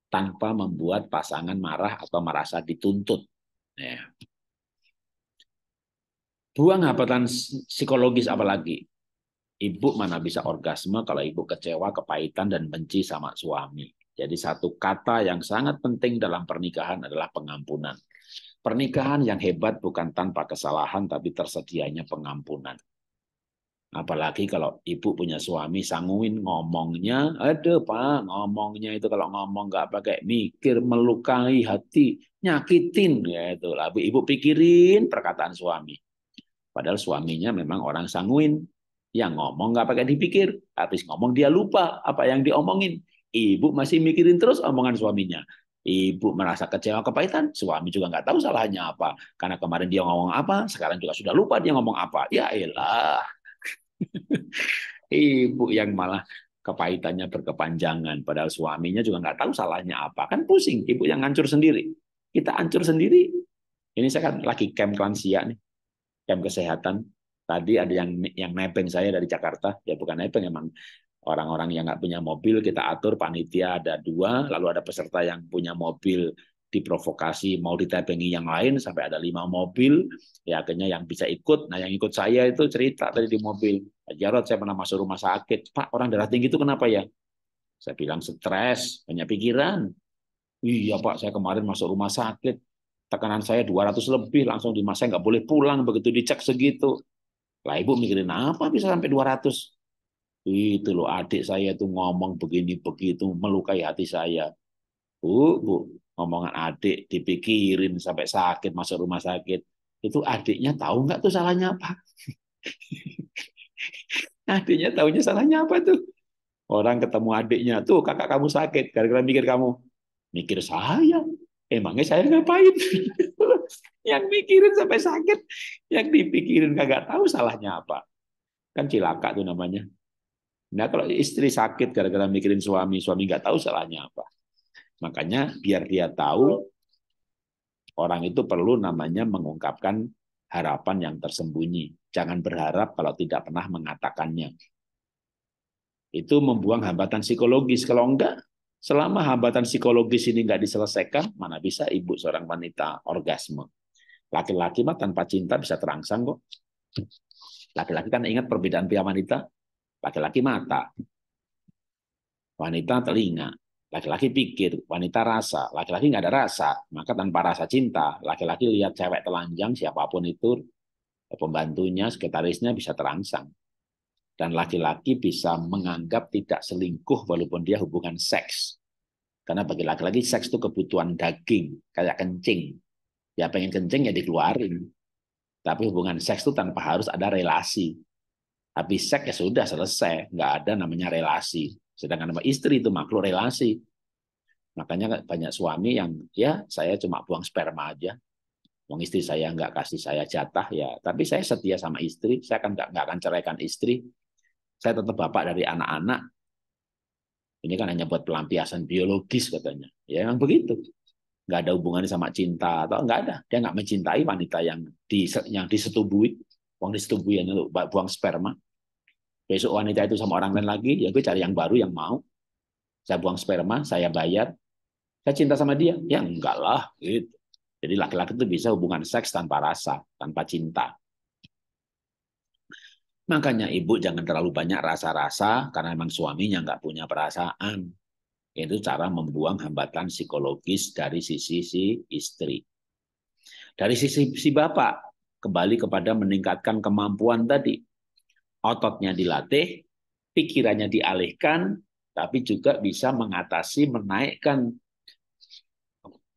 Speaker 1: tanpa membuat pasangan marah atau merasa dituntut. Ya. Buang hambatan psikologis apalagi. Ibu mana bisa orgasme kalau ibu kecewa, kepahitan, dan benci sama suami. Jadi satu kata yang sangat penting dalam pernikahan adalah pengampunan. Pernikahan yang hebat bukan tanpa kesalahan, tapi tersedianya pengampunan. Apalagi kalau ibu punya suami sanguin ngomongnya, ada pak ngomongnya itu kalau ngomong nggak pakai mikir melukai hati, nyakitin ya itu. Lalu ibu pikirin perkataan suami. Padahal suaminya memang orang sanguin yang ngomong nggak pakai dipikir. Habis ngomong dia lupa apa yang diomongin. Ibu masih mikirin terus omongan suaminya. Ibu merasa kecewa kepahitan, suami juga nggak tahu salahnya apa. Karena kemarin dia ngomong apa, sekarang juga sudah lupa dia ngomong apa. Ya elah, Ibu yang malah kepahitannya berkepanjangan. Padahal suaminya juga nggak tahu salahnya apa. Kan pusing, ibu yang hancur sendiri. Kita hancur sendiri. Ini saya kan lagi camp lansia nih, camp kesehatan. Tadi ada yang yang nepeng saya dari Jakarta, ya bukan nepeng, emang orang-orang yang nggak punya mobil kita atur panitia ada dua, lalu ada peserta yang punya mobil diprovokasi mau ditebengi yang lain sampai ada lima mobil ya akhirnya yang bisa ikut nah yang ikut saya itu cerita tadi di mobil Jarod saya pernah masuk rumah sakit Pak orang darah tinggi itu kenapa ya saya bilang stres banyak pikiran iya Pak saya kemarin masuk rumah sakit tekanan saya 200 lebih langsung di saya nggak boleh pulang begitu dicek segitu lah ibu mikirin apa bisa sampai 200 itu loh adik saya tuh ngomong begini begitu melukai hati saya bu bu omongan adik dipikirin sampai sakit masuk rumah sakit itu adiknya tahu nggak tuh salahnya apa adiknya tahunya salahnya apa tuh orang ketemu adiknya tuh kakak kamu sakit gara-gara mikir kamu mikir saya emangnya saya ngapain yang mikirin sampai sakit yang dipikirin kagak tahu salahnya apa kan cilaka tuh namanya nah kalau istri sakit gara-gara mikirin suami suami nggak tahu salahnya apa Makanya biar dia tahu orang itu perlu namanya mengungkapkan harapan yang tersembunyi. Jangan berharap kalau tidak pernah mengatakannya. Itu membuang hambatan psikologis. Kalau enggak, selama hambatan psikologis ini enggak diselesaikan, mana bisa ibu seorang wanita orgasme. Laki-laki mah tanpa cinta bisa terangsang kok. Laki-laki kan ingat perbedaan pihak wanita. Laki-laki mata, wanita telinga, Laki-laki pikir, wanita rasa. Laki-laki nggak ada rasa, maka tanpa rasa cinta. Laki-laki lihat cewek telanjang, siapapun itu, pembantunya, sekretarisnya bisa terangsang. Dan laki-laki bisa menganggap tidak selingkuh walaupun dia hubungan seks. Karena bagi laki-laki seks itu kebutuhan daging, kayak kencing. Ya pengen kencing ya dikeluarin. Tapi hubungan seks itu tanpa harus ada relasi. Habis seks ya sudah selesai, nggak ada namanya relasi. Sedangkan sama istri itu makhluk relasi. Makanya banyak suami yang ya saya cuma buang sperma aja. uang istri saya nggak kasih saya jatah ya, tapi saya setia sama istri, saya kan nggak akan ceraikan istri. Saya tetap bapak dari anak-anak. Ini kan hanya buat pelampiasan biologis katanya. Ya yang begitu. Nggak ada hubungannya sama cinta atau nggak ada. Dia nggak mencintai wanita yang di yang disetubui, Uang disetubui yang buang sperma besok wanita itu sama orang lain lagi, ya gue cari yang baru yang mau. Saya buang sperma, saya bayar. Saya cinta sama dia. Ya enggak lah gitu. Jadi laki-laki itu bisa hubungan seks tanpa rasa, tanpa cinta. Makanya ibu jangan terlalu banyak rasa-rasa karena memang suaminya enggak punya perasaan. Itu cara membuang hambatan psikologis dari sisi si istri. Dari sisi si bapak, kembali kepada meningkatkan kemampuan tadi ototnya dilatih, pikirannya dialihkan, tapi juga bisa mengatasi menaikkan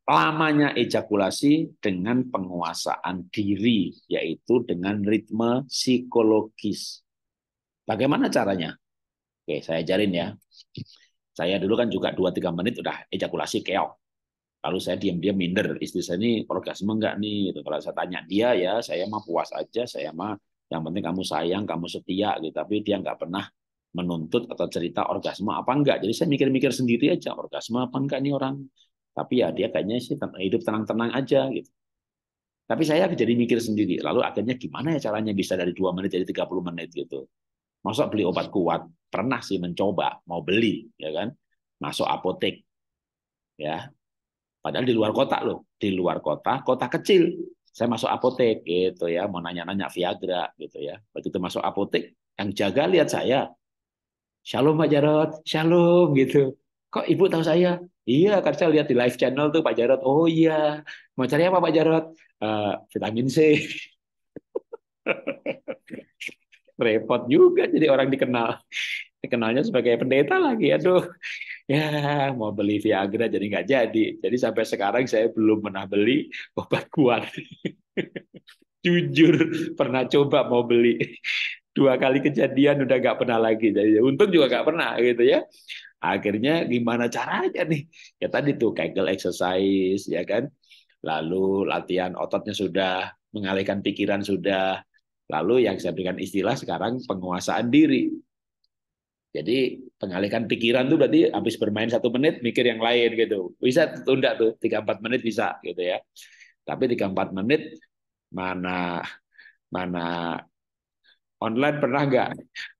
Speaker 1: lamanya ejakulasi dengan penguasaan diri, yaitu dengan ritme psikologis. Bagaimana caranya? Oke, saya ajarin ya. Saya dulu kan juga 2-3 menit udah ejakulasi keok. Lalu saya diam-diam minder, istri saya ini orgasme enggak nih? Gitu. Kalau saya tanya dia ya, saya mah puas aja, saya mah yang penting kamu sayang kamu setia gitu tapi dia nggak pernah menuntut atau cerita orgasme apa enggak jadi saya mikir-mikir sendiri aja orgasme apa enggak nih orang tapi ya dia kayaknya sih hidup tenang-tenang aja gitu tapi saya jadi mikir sendiri lalu akhirnya gimana ya caranya bisa dari dua menit jadi 30 menit gitu masa beli obat kuat pernah sih mencoba mau beli ya kan masuk apotek ya padahal di luar kota loh di luar kota kota kecil saya masuk apotek gitu ya, mau nanya-nanya Viagra gitu ya. Begitu masuk apotek, yang jaga lihat saya. Shalom Pak Jarot, shalom gitu. Kok ibu tahu saya? Iya, karena saya lihat di live channel tuh Pak Jarot. Oh iya, mau cari apa Pak Jarot? Uh, eh, vitamin C. Repot juga jadi orang dikenal. Dikenalnya sebagai pendeta lagi, aduh ya mau beli Viagra jadi nggak jadi. Jadi sampai sekarang saya belum pernah beli obat kuat. Jujur pernah coba mau beli dua kali kejadian udah nggak pernah lagi. Jadi untung juga nggak pernah gitu ya. Akhirnya gimana caranya nih? Ya tadi tuh Kegel exercise ya kan. Lalu latihan ototnya sudah, mengalihkan pikiran sudah. Lalu yang saya berikan istilah sekarang penguasaan diri jadi pengalihkan pikiran tuh berarti habis bermain satu menit mikir yang lain gitu. Bisa tunda tuh tiga empat menit bisa gitu ya. Tapi tiga empat menit mana mana online pernah nggak?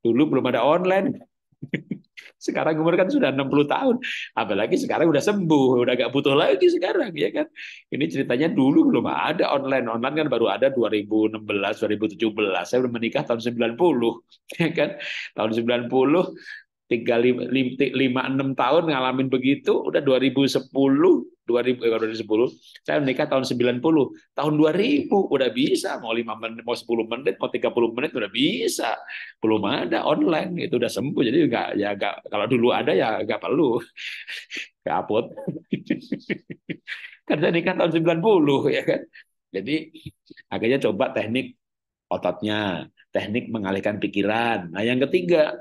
Speaker 1: Dulu belum ada online. sekarang umur kan sudah 60 tahun, apalagi sekarang udah sembuh, udah gak butuh lagi sekarang ya kan. Ini ceritanya dulu belum ada online, online kan baru ada 2016, 2017. Saya udah menikah tahun 90 ya kan. Tahun 90 tiga lima enam tahun ngalamin begitu udah 2010 2000 eh, 2010 saya menikah tahun 90 tahun 2000 udah bisa mau 5 menit mau 10 menit mau 30 menit udah bisa belum ada online itu udah sembuh jadi enggak ya enggak kalau dulu ada ya enggak perlu kaput kan saya nikah tahun 90 ya kan jadi akhirnya coba teknik ototnya teknik mengalihkan pikiran nah yang ketiga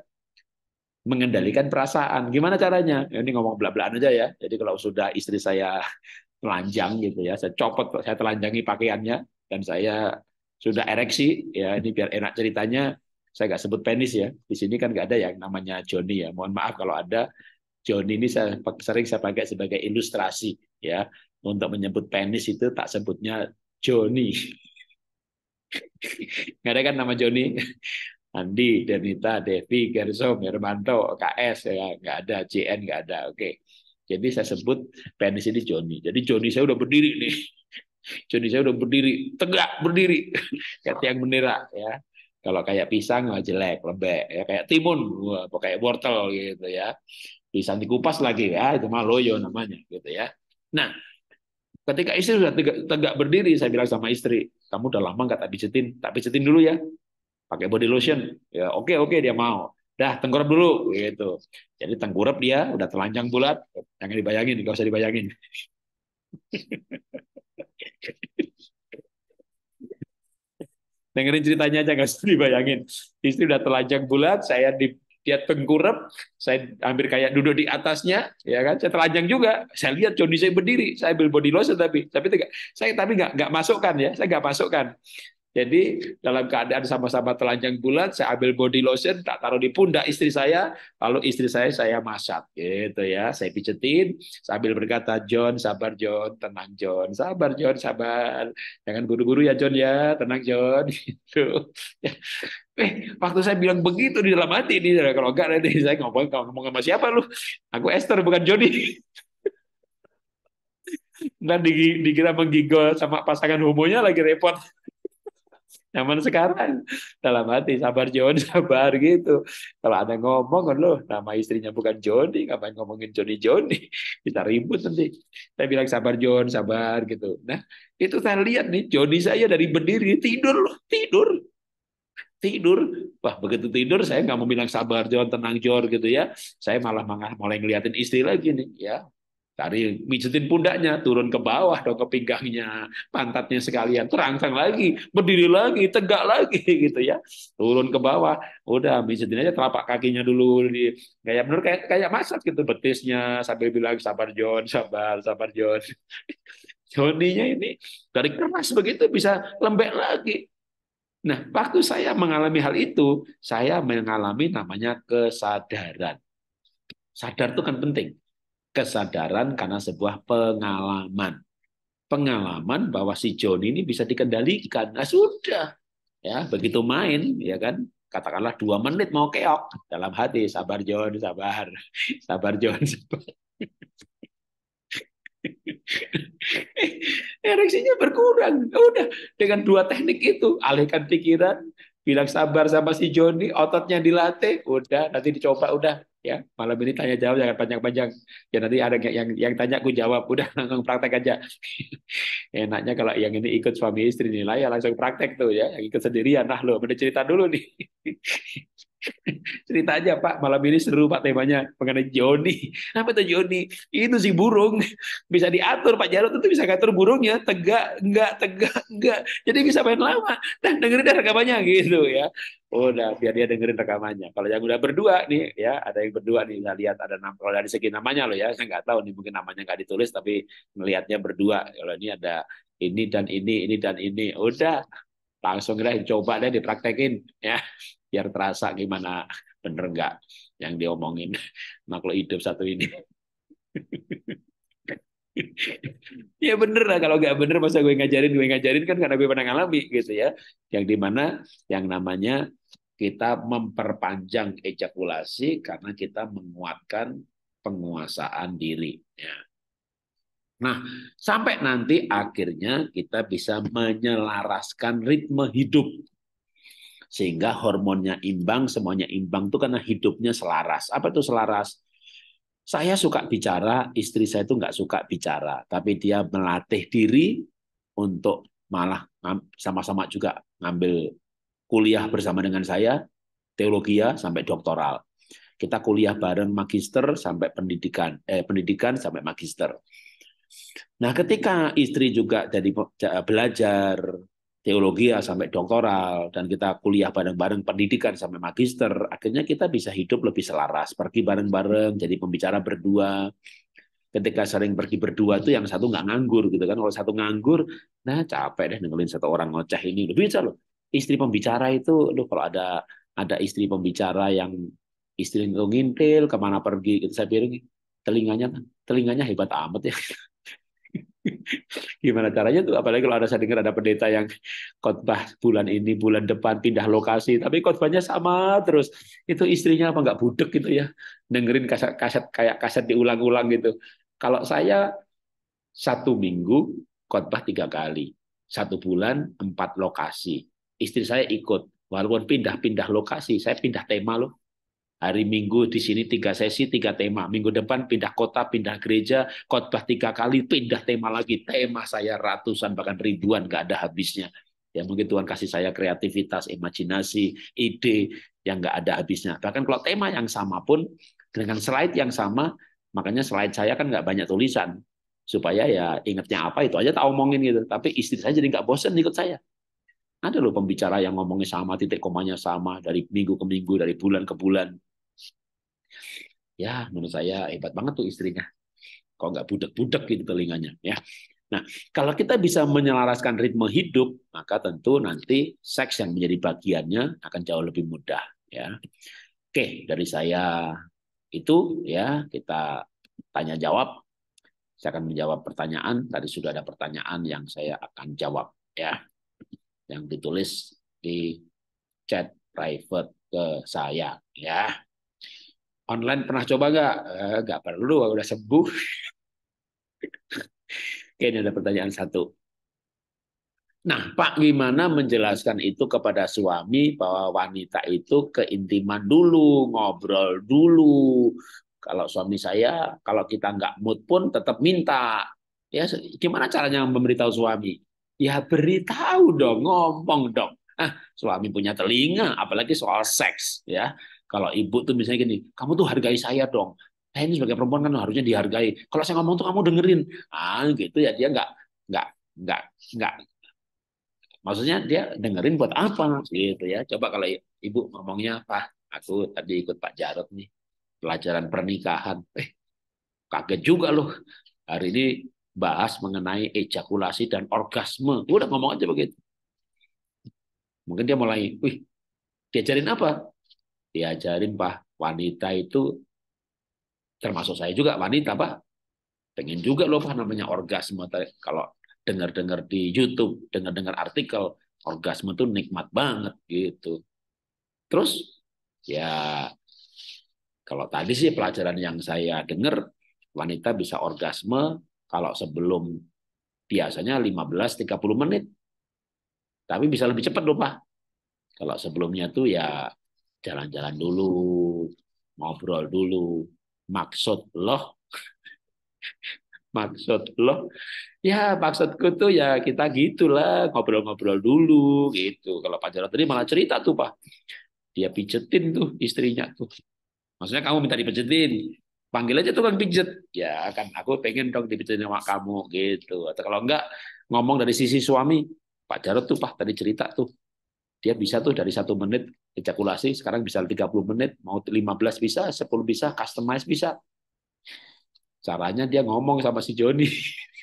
Speaker 1: mengendalikan perasaan. Gimana caranya? Ya, ini ngomong bla belakan aja ya. Jadi kalau sudah istri saya telanjang gitu ya, saya copot, saya telanjangi pakaiannya dan saya sudah ereksi ya ini biar enak ceritanya saya nggak sebut penis ya di sini kan nggak ada yang namanya Joni ya mohon maaf kalau ada Joni ini saya sering saya pakai sebagai ilustrasi ya untuk menyebut penis itu tak sebutnya Joni nggak ada kan nama Joni Andi, Denita, Devi, Gerso, Mirmanto, KS, ya nggak ada, CN nggak ada, oke. Jadi saya sebut penis ini Joni. Jadi Joni saya udah berdiri nih. Joni saya udah berdiri, tegak berdiri, kayak tiang bendera ya. Kalau kayak pisang mah jelek, lembek. Ya, kayak timun, apa kayak wortel gitu ya. Pisang dikupas lagi ya, itu mah loyo namanya gitu ya. Nah, ketika istri sudah tegak, tegak berdiri, saya bilang sama istri, kamu udah lama nggak tak pijetin, tak pijetin dulu ya pakai body lotion ya oke okay, oke okay, dia mau dah tengkurap dulu gitu jadi tengkurap dia udah telanjang bulat jangan dibayangin nggak usah dibayangin dengerin ceritanya aja nggak usah dibayangin istri udah telanjang bulat saya di dia tengkurap saya hampir kayak duduk di atasnya ya kan saya telanjang juga saya lihat Johnny saya berdiri saya ambil body lotion tapi tapi tidak saya tapi nggak nggak masukkan ya saya nggak masukkan jadi dalam keadaan sama-sama telanjang bulat, saya ambil body lotion, tak taruh di pundak istri saya, lalu istri saya saya masak, gitu ya. Saya picetin, sambil berkata, John, sabar John, tenang John, sabar John, sabar. Jangan buru-buru ya John ya, tenang John. Gitu. Eh, waktu saya bilang begitu di dalam hati ini, kalau enggak nanti saya ngomong, ngomong sama siapa lu? Aku Esther bukan Johnny. dan dikira menggigol sama pasangan homonya lagi repot. Zaman sekarang dalam hati sabar Joni sabar gitu. Kalau ada ngomong loh nama istrinya bukan Joni, ngapain ngomongin Joni Joni? bisa ribut nanti. Saya bilang sabar Joni sabar gitu. Nah, itu saya lihat nih Joni saya dari berdiri tidur loh, tidur. Tidur, wah begitu tidur saya nggak mau bilang sabar Joni tenang Joni gitu ya. Saya malah malah mulai ngeliatin istri lagi nih ya. Dari pijetin pundaknya, turun ke bawah dong ke pinggangnya, pantatnya sekalian, terangsang lagi, berdiri lagi, tegak lagi gitu ya. Turun ke bawah, udah pijetin aja telapak kakinya dulu di kayak benar kayak kayak masak gitu betisnya sambil bilang sabar John, sabar, sabar John. Joninya ini dari keras begitu bisa lembek lagi. Nah, waktu saya mengalami hal itu, saya mengalami namanya kesadaran. Sadar itu kan penting kesadaran karena sebuah pengalaman. Pengalaman bahwa si John ini bisa dikendalikan. Nah, sudah. Ya, begitu main, ya kan? Katakanlah dua menit mau keok dalam hati, sabar John, sabar, sabar John, sabar. Ereksinya berkurang. Ya udah dengan dua teknik itu, alihkan pikiran, bilang sabar sama si Joni, ototnya dilatih, udah nanti dicoba udah ya malam ini tanya jawab jangan panjang-panjang ya nanti ada yang yang tanya aku jawab udah langsung praktek aja enaknya kalau yang ini ikut suami istri nilai ya langsung praktek tuh ya yang ikut sendirian lah lo udah cerita dulu nih cerita aja Pak malam ini seru Pak temanya mengenai Joni apa itu Joni itu si burung bisa diatur Pak Jarod itu bisa ngatur burungnya tegak enggak tegak enggak jadi bisa main lama dan dengerin rekamannya gitu ya udah oh, biar dia dengerin rekamannya kalau yang udah berdua nih ya ada yang berdua nih nggak lihat ada enam kalau dari segi namanya loh ya saya nggak tahu nih mungkin namanya nggak ditulis tapi melihatnya berdua kalau ini ada ini dan ini ini dan ini udah langsung kita coba deh dipraktekin ya biar terasa gimana bener nggak yang diomongin makhluk hidup satu ini ya bener lah kalau nggak bener masa gue ngajarin gue ngajarin kan karena gue pernah ngalami gitu ya yang dimana yang namanya kita memperpanjang ejakulasi karena kita menguatkan penguasaan diri ya. Nah, sampai nanti akhirnya kita bisa menyelaraskan ritme hidup sehingga hormonnya imbang, semuanya imbang itu karena hidupnya selaras. Apa itu selaras? Saya suka bicara, istri saya itu nggak suka bicara, tapi dia melatih diri untuk malah sama-sama juga ngambil kuliah bersama dengan saya, teologi ya, sampai doktoral. Kita kuliah bareng magister sampai pendidikan, eh pendidikan sampai magister. Nah, ketika istri juga jadi belajar, teologi ya, sampai doktoral dan kita kuliah bareng-bareng pendidikan sampai magister akhirnya kita bisa hidup lebih selaras pergi bareng-bareng jadi pembicara berdua ketika sering pergi berdua tuh yang satu nggak nganggur gitu kan kalau satu nganggur nah capek deh dengerin satu orang ngoceh ini lebih bisa loh istri pembicara itu loh kalau ada ada istri pembicara yang istri ngintil kemana pergi itu saya pikir telinganya telinganya hebat amat ya gimana caranya tuh apalagi kalau ada saya dengar ada pendeta yang khotbah bulan ini bulan depan pindah lokasi tapi khotbahnya sama terus itu istrinya apa nggak budek gitu ya dengerin kaset, kaset kayak kaset diulang-ulang gitu kalau saya satu minggu khotbah tiga kali satu bulan empat lokasi istri saya ikut walaupun pindah-pindah lokasi saya pindah tema loh Hari Minggu di sini tiga sesi, tiga tema. Minggu depan pindah kota, pindah gereja, khotbah tiga kali, pindah tema lagi. Tema saya ratusan bahkan ribuan, nggak ada habisnya. Ya mungkin Tuhan kasih saya kreativitas, imajinasi, ide yang nggak ada habisnya. Bahkan kalau tema yang sama pun dengan slide yang sama, makanya slide saya kan nggak banyak tulisan supaya ya ingatnya apa itu aja tak omongin gitu. Tapi istri saya jadi nggak bosen ikut saya. Ada loh pembicara yang ngomongnya sama, titik komanya sama dari minggu ke minggu, dari bulan ke bulan. Ya, menurut saya hebat banget tuh istrinya. Kok nggak budek-budek gitu telinganya ya. Nah, kalau kita bisa menyelaraskan ritme hidup, maka tentu nanti seks yang menjadi bagiannya akan jauh lebih mudah ya. Oke, dari saya itu ya kita tanya jawab. Saya akan menjawab pertanyaan. Tadi sudah ada pertanyaan yang saya akan jawab ya. Yang ditulis di chat private ke saya ya online pernah coba nggak? Eh, nggak eh, perlu, udah sembuh. Oke, ini ada pertanyaan satu. Nah, Pak gimana menjelaskan itu kepada suami bahwa wanita itu keintiman dulu, ngobrol dulu. Kalau suami saya, kalau kita nggak mood pun tetap minta. Ya, gimana caranya memberitahu suami? Ya beritahu dong, ngomong dong. Ah, suami punya telinga, apalagi soal seks, ya kalau ibu tuh misalnya gini, kamu tuh hargai saya dong. Saya eh, ini sebagai perempuan kan harusnya dihargai. Kalau saya ngomong tuh kamu dengerin. Ah gitu ya dia nggak nggak nggak nggak. Maksudnya dia dengerin buat apa gitu ya. Coba kalau ibu ngomongnya apa? Aku tadi ikut Pak Jarot nih pelajaran pernikahan. Eh, kaget juga loh. Hari ini bahas mengenai ejakulasi dan orgasme. Udah ngomong aja begitu. Mungkin dia mulai, wih, diajarin apa? diajarin pak wanita itu termasuk saya juga wanita pak pengen juga loh pak namanya orgasme kalau dengar-dengar di YouTube dengar-dengar artikel orgasme tuh nikmat banget gitu terus ya kalau tadi sih pelajaran yang saya dengar wanita bisa orgasme kalau sebelum biasanya 15-30 menit tapi bisa lebih cepat loh Pak. Kalau sebelumnya tuh ya jalan-jalan dulu, ngobrol dulu. Maksud lo, maksud loh, ya maksudku tuh ya kita gitulah ngobrol-ngobrol dulu gitu. Kalau Pak Jarod tadi malah cerita tuh Pak, dia pijetin tuh istrinya tuh. Maksudnya kamu minta dipijetin, panggil aja tuh kan pijet. Ya kan aku pengen dong dipijetin sama kamu gitu. Atau kalau enggak ngomong dari sisi suami, Pak Jarod tuh Pak tadi cerita tuh dia bisa tuh dari satu menit ejakulasi, sekarang bisa 30 menit, mau 15 bisa, 10 bisa, customize bisa. Caranya dia ngomong sama si Joni.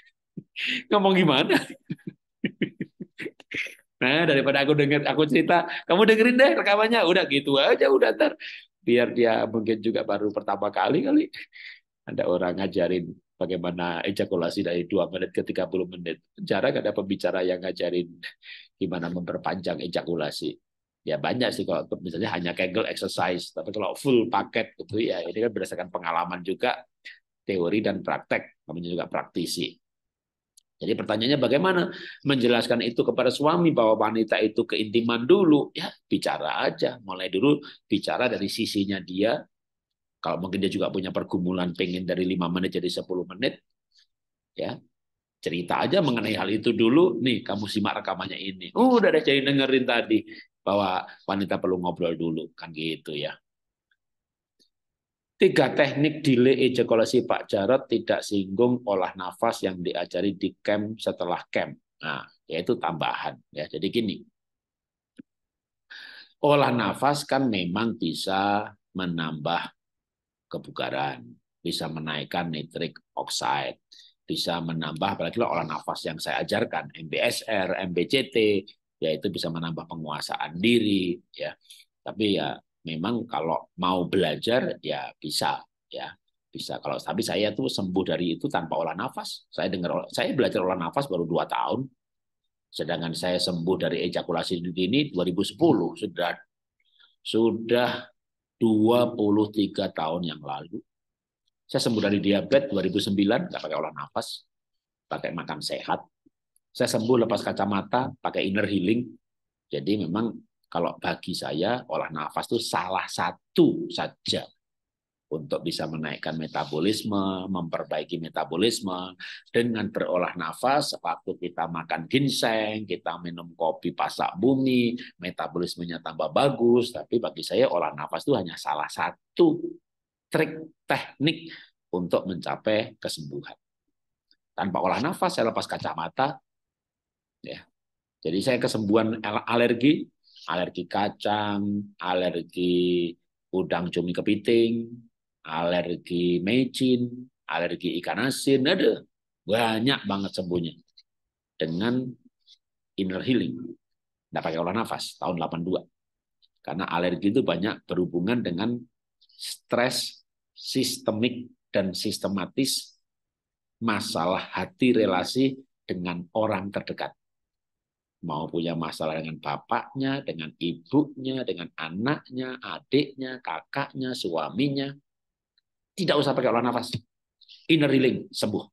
Speaker 1: ngomong gimana? Nah, daripada aku dengar aku cerita, kamu dengerin deh rekamannya. Udah gitu aja udah ntar biar dia mungkin juga baru pertama kali kali ada orang ngajarin bagaimana ejakulasi dari dua menit ke 30 menit. Jarang ada pembicara yang ngajarin gimana memperpanjang ejakulasi. Ya banyak sih kalau misalnya hanya Kegel exercise, tapi kalau full paket itu ya ini kan berdasarkan pengalaman juga teori dan praktek, namanya juga praktisi. Jadi pertanyaannya bagaimana menjelaskan itu kepada suami bahwa wanita itu keintiman dulu? Ya bicara aja, mulai dulu bicara dari sisinya dia. Kalau mungkin dia juga punya pergumulan pengen dari lima menit jadi 10 menit, ya cerita aja mengenai hal itu dulu nih kamu simak rekamannya ini uh, udah ada jadi dengerin tadi bahwa wanita perlu ngobrol dulu kan gitu ya tiga teknik delay ejakulasi Pak Jarot tidak singgung olah nafas yang diajari di camp setelah camp nah yaitu tambahan ya jadi gini olah nafas kan memang bisa menambah kebugaran bisa menaikkan nitrik oxide bisa menambah apalagi olah nafas yang saya ajarkan MBSR, MBCT yaitu bisa menambah penguasaan diri ya. Tapi ya memang kalau mau belajar ya bisa ya bisa kalau tapi saya tuh sembuh dari itu tanpa olah nafas saya dengar saya belajar olah nafas baru dua tahun sedangkan saya sembuh dari ejakulasi dini 2010 sudah sudah 23 tahun yang lalu saya sembuh dari diabetes 2009, nggak pakai olah nafas, pakai makan sehat. Saya sembuh lepas kacamata, pakai inner healing. Jadi memang kalau bagi saya olah nafas itu salah satu saja untuk bisa menaikkan metabolisme, memperbaiki metabolisme dengan berolah nafas. Waktu kita makan ginseng, kita minum kopi pasak bumi, metabolismenya tambah bagus. Tapi bagi saya olah nafas itu hanya salah satu trik teknik untuk mencapai kesembuhan. Tanpa olah nafas, saya lepas kacamata. Ya. Jadi saya kesembuhan alergi, alergi kacang, alergi udang cumi kepiting, alergi mecin, alergi ikan asin, ada banyak banget sembuhnya dengan inner healing. Tidak pakai olah nafas, tahun 82. Karena alergi itu banyak berhubungan dengan stres sistemik dan sistematis masalah hati relasi dengan orang terdekat. Mau punya masalah dengan bapaknya, dengan ibunya, dengan anaknya, adiknya, kakaknya, suaminya. Tidak usah pakai olah nafas. Inner healing, sembuh.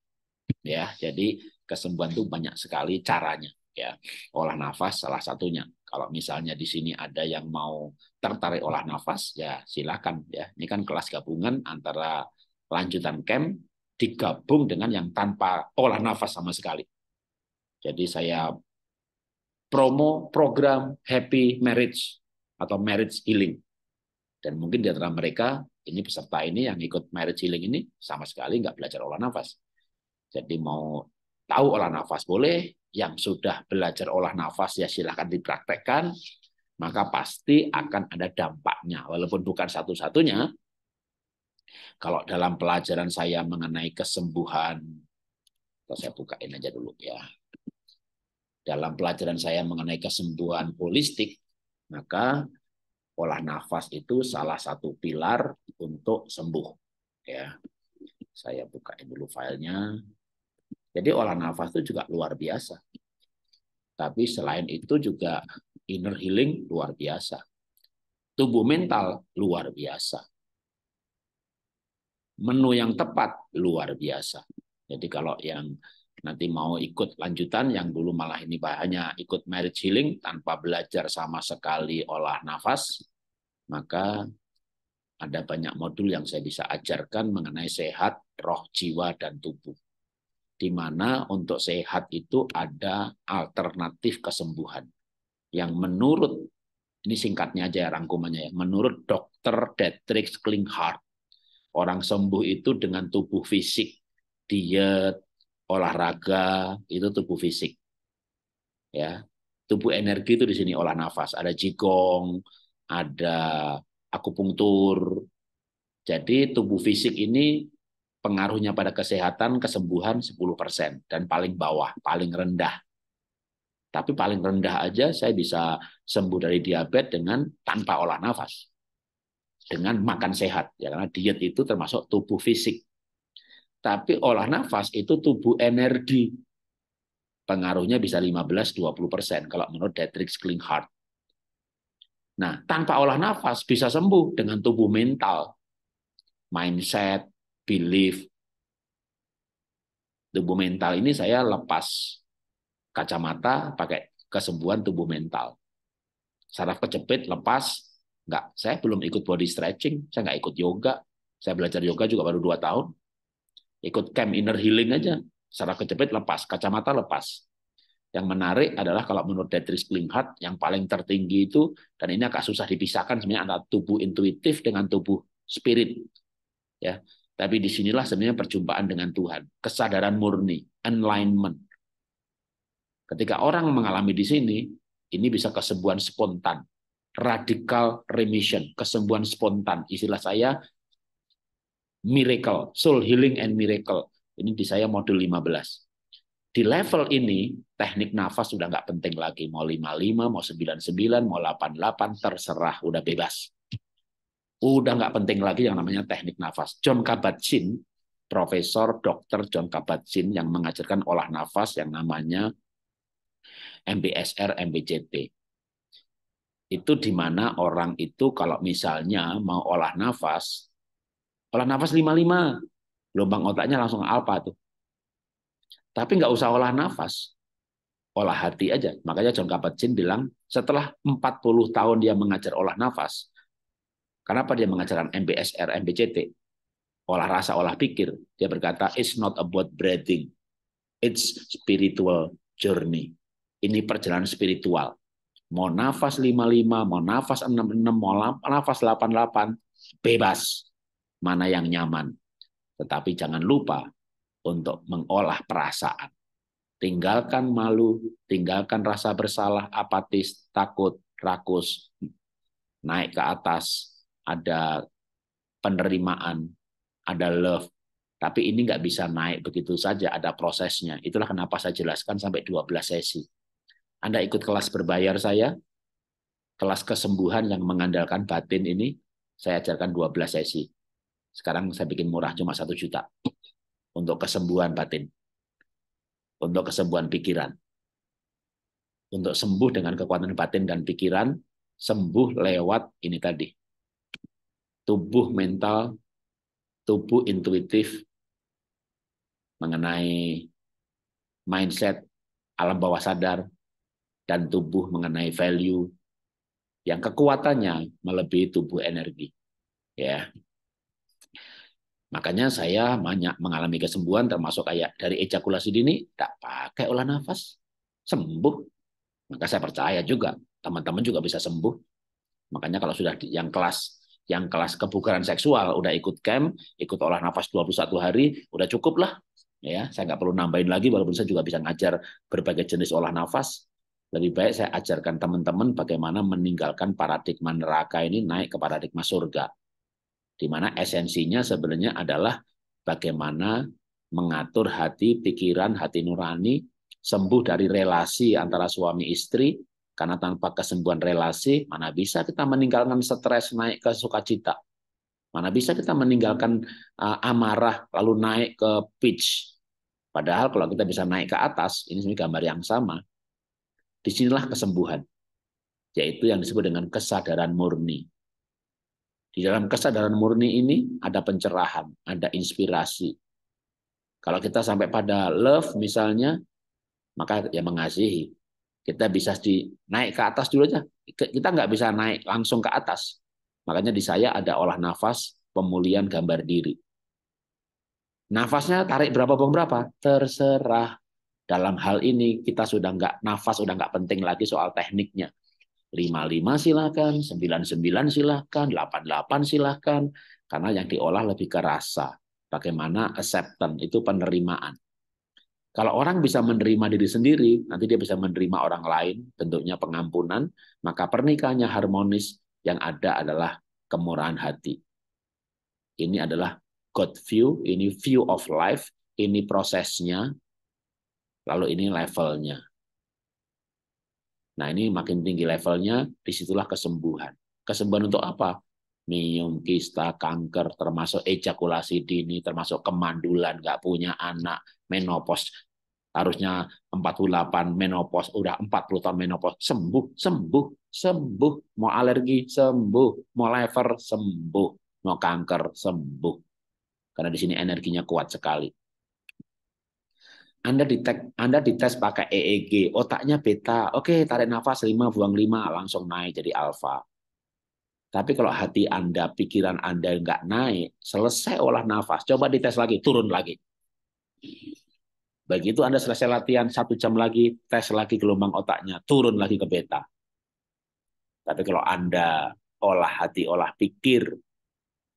Speaker 1: Ya, jadi kesembuhan itu banyak sekali caranya. Ya, olah nafas salah satunya. Kalau misalnya di sini ada yang mau tertarik olah nafas, ya silakan ya. Ini kan kelas gabungan antara lanjutan camp digabung dengan yang tanpa olah nafas sama sekali. Jadi saya promo program Happy Marriage atau Marriage Healing. Dan mungkin di antara mereka ini peserta ini yang ikut Marriage Healing ini sama sekali nggak belajar olah nafas. Jadi mau tahu olah nafas boleh, yang sudah belajar olah nafas ya silahkan dipraktekkan, maka pasti akan ada dampaknya. Walaupun bukan satu-satunya, kalau dalam pelajaran saya mengenai kesembuhan, saya bukain aja dulu ya. Dalam pelajaran saya mengenai kesembuhan holistik, maka olah nafas itu salah satu pilar untuk sembuh. Ya, saya bukain dulu filenya. Jadi olah nafas itu juga luar biasa. Tapi selain itu juga inner healing luar biasa. Tubuh mental luar biasa. Menu yang tepat luar biasa. Jadi kalau yang nanti mau ikut lanjutan yang dulu malah ini bahannya ikut marriage healing tanpa belajar sama sekali olah nafas, maka ada banyak modul yang saya bisa ajarkan mengenai sehat, roh, jiwa, dan tubuh di mana untuk sehat itu ada alternatif kesembuhan yang menurut ini singkatnya aja ya rangkumannya ya menurut dokter Detrix Klinghardt orang sembuh itu dengan tubuh fisik diet olahraga itu tubuh fisik ya tubuh energi itu di sini olah nafas ada jigong ada akupunktur jadi tubuh fisik ini pengaruhnya pada kesehatan kesembuhan 10% dan paling bawah, paling rendah. Tapi paling rendah aja saya bisa sembuh dari diabetes dengan tanpa olah nafas. Dengan makan sehat ya karena diet itu termasuk tubuh fisik. Tapi olah nafas itu tubuh energi. Pengaruhnya bisa 15-20% kalau menurut Dietrich Klinghardt. Nah, tanpa olah nafas bisa sembuh dengan tubuh mental, mindset, belief, tubuh mental ini saya lepas kacamata pakai kesembuhan tubuh mental. Saraf kecepit lepas, enggak. Saya belum ikut body stretching, saya enggak ikut yoga. Saya belajar yoga juga baru dua tahun. Ikut camp inner healing aja. Saraf kecepit lepas, kacamata lepas. Yang menarik adalah kalau menurut Dietrich Klinghardt yang paling tertinggi itu dan ini agak susah dipisahkan sebenarnya antara tubuh intuitif dengan tubuh spirit. Ya, tapi disinilah sebenarnya perjumpaan dengan Tuhan. Kesadaran murni, alignment. Ketika orang mengalami di sini, ini bisa kesembuhan spontan. Radical remission, kesembuhan spontan. Istilah saya, miracle, soul healing and miracle. Ini di saya modul 15 di level ini teknik nafas sudah nggak penting lagi mau 55 mau 99 mau 88 terserah udah bebas udah nggak penting lagi yang namanya teknik nafas. John Kabat-Zinn, Profesor dokter John Kabat-Zinn yang mengajarkan olah nafas yang namanya MBSR, MBJT. Itu di mana orang itu kalau misalnya mau olah nafas, olah nafas 55, lubang otaknya langsung alfa tuh. Tapi nggak usah olah nafas, olah hati aja. Makanya John Kabat-Zinn bilang, setelah 40 tahun dia mengajar olah nafas, Kenapa dia mengajarkan MBSR, MBCT? Olah rasa, olah pikir. Dia berkata, it's not about breathing. It's spiritual journey. Ini perjalanan spiritual. Mau nafas 55, mau nafas 66, mau nafas 88, bebas. Mana yang nyaman. Tetapi jangan lupa untuk mengolah perasaan. Tinggalkan malu, tinggalkan rasa bersalah, apatis, takut, rakus, naik ke atas, ada penerimaan, ada love. Tapi ini nggak bisa naik begitu saja, ada prosesnya. Itulah kenapa saya jelaskan sampai 12 sesi. Anda ikut kelas berbayar saya, kelas kesembuhan yang mengandalkan batin ini, saya ajarkan 12 sesi. Sekarang saya bikin murah cuma satu juta untuk kesembuhan batin, untuk kesembuhan pikiran, untuk sembuh dengan kekuatan batin dan pikiran, sembuh lewat ini tadi tubuh mental, tubuh intuitif mengenai mindset alam bawah sadar dan tubuh mengenai value yang kekuatannya melebihi tubuh energi. Ya. Makanya saya banyak mengalami kesembuhan termasuk kayak dari ejakulasi dini tak pakai olah nafas, sembuh. Maka saya percaya juga teman-teman juga bisa sembuh. Makanya kalau sudah yang kelas yang kelas kebugaran seksual udah ikut camp, ikut olah nafas 21 hari, udah cukup lah. Ya, saya nggak perlu nambahin lagi walaupun saya juga bisa ngajar berbagai jenis olah nafas. Lebih baik saya ajarkan teman-teman bagaimana meninggalkan paradigma neraka ini naik ke paradigma surga. Di mana esensinya sebenarnya adalah bagaimana mengatur hati, pikiran, hati nurani, sembuh dari relasi antara suami istri, karena tanpa kesembuhan relasi, mana bisa kita meninggalkan stres naik ke sukacita? Mana bisa kita meninggalkan uh, amarah lalu naik ke pitch? Padahal kalau kita bisa naik ke atas, ini sebenarnya gambar yang sama. Disinilah kesembuhan, yaitu yang disebut dengan kesadaran murni. Di dalam kesadaran murni ini ada pencerahan, ada inspirasi. Kalau kita sampai pada love misalnya, maka ya mengasihi. Kita bisa di naik ke atas dulu aja. Kita nggak bisa naik langsung ke atas. Makanya di saya ada olah nafas pemulihan gambar diri. Nafasnya tarik berapa berapa? Terserah. Dalam hal ini kita sudah nggak nafas sudah nggak penting lagi soal tekniknya. 55 silahkan, 99 silahkan, 88 silahkan. Karena yang diolah lebih ke rasa. Bagaimana acceptance, itu penerimaan. Kalau orang bisa menerima diri sendiri, nanti dia bisa menerima orang lain, bentuknya pengampunan, maka pernikahannya harmonis yang ada adalah kemurahan hati. Ini adalah God view, ini view of life, ini prosesnya, lalu ini levelnya. Nah ini makin tinggi levelnya, disitulah kesembuhan. Kesembuhan untuk apa? miom kista kanker termasuk ejakulasi dini termasuk kemandulan nggak punya anak menopause harusnya 48 menopause udah 40 tahun menopause sembuh sembuh sembuh mau alergi sembuh mau liver sembuh mau kanker sembuh karena di sini energinya kuat sekali anda ditek, Anda dites pakai EEG, otaknya beta. Oke, tarik nafas 5 buang 5 langsung naik jadi alfa. Tapi kalau hati Anda, pikiran Anda nggak naik, selesai olah nafas, coba dites lagi, turun lagi. Begitu Anda selesai latihan, satu jam lagi, tes lagi gelombang otaknya, turun lagi ke beta. Tapi kalau Anda olah hati, olah pikir,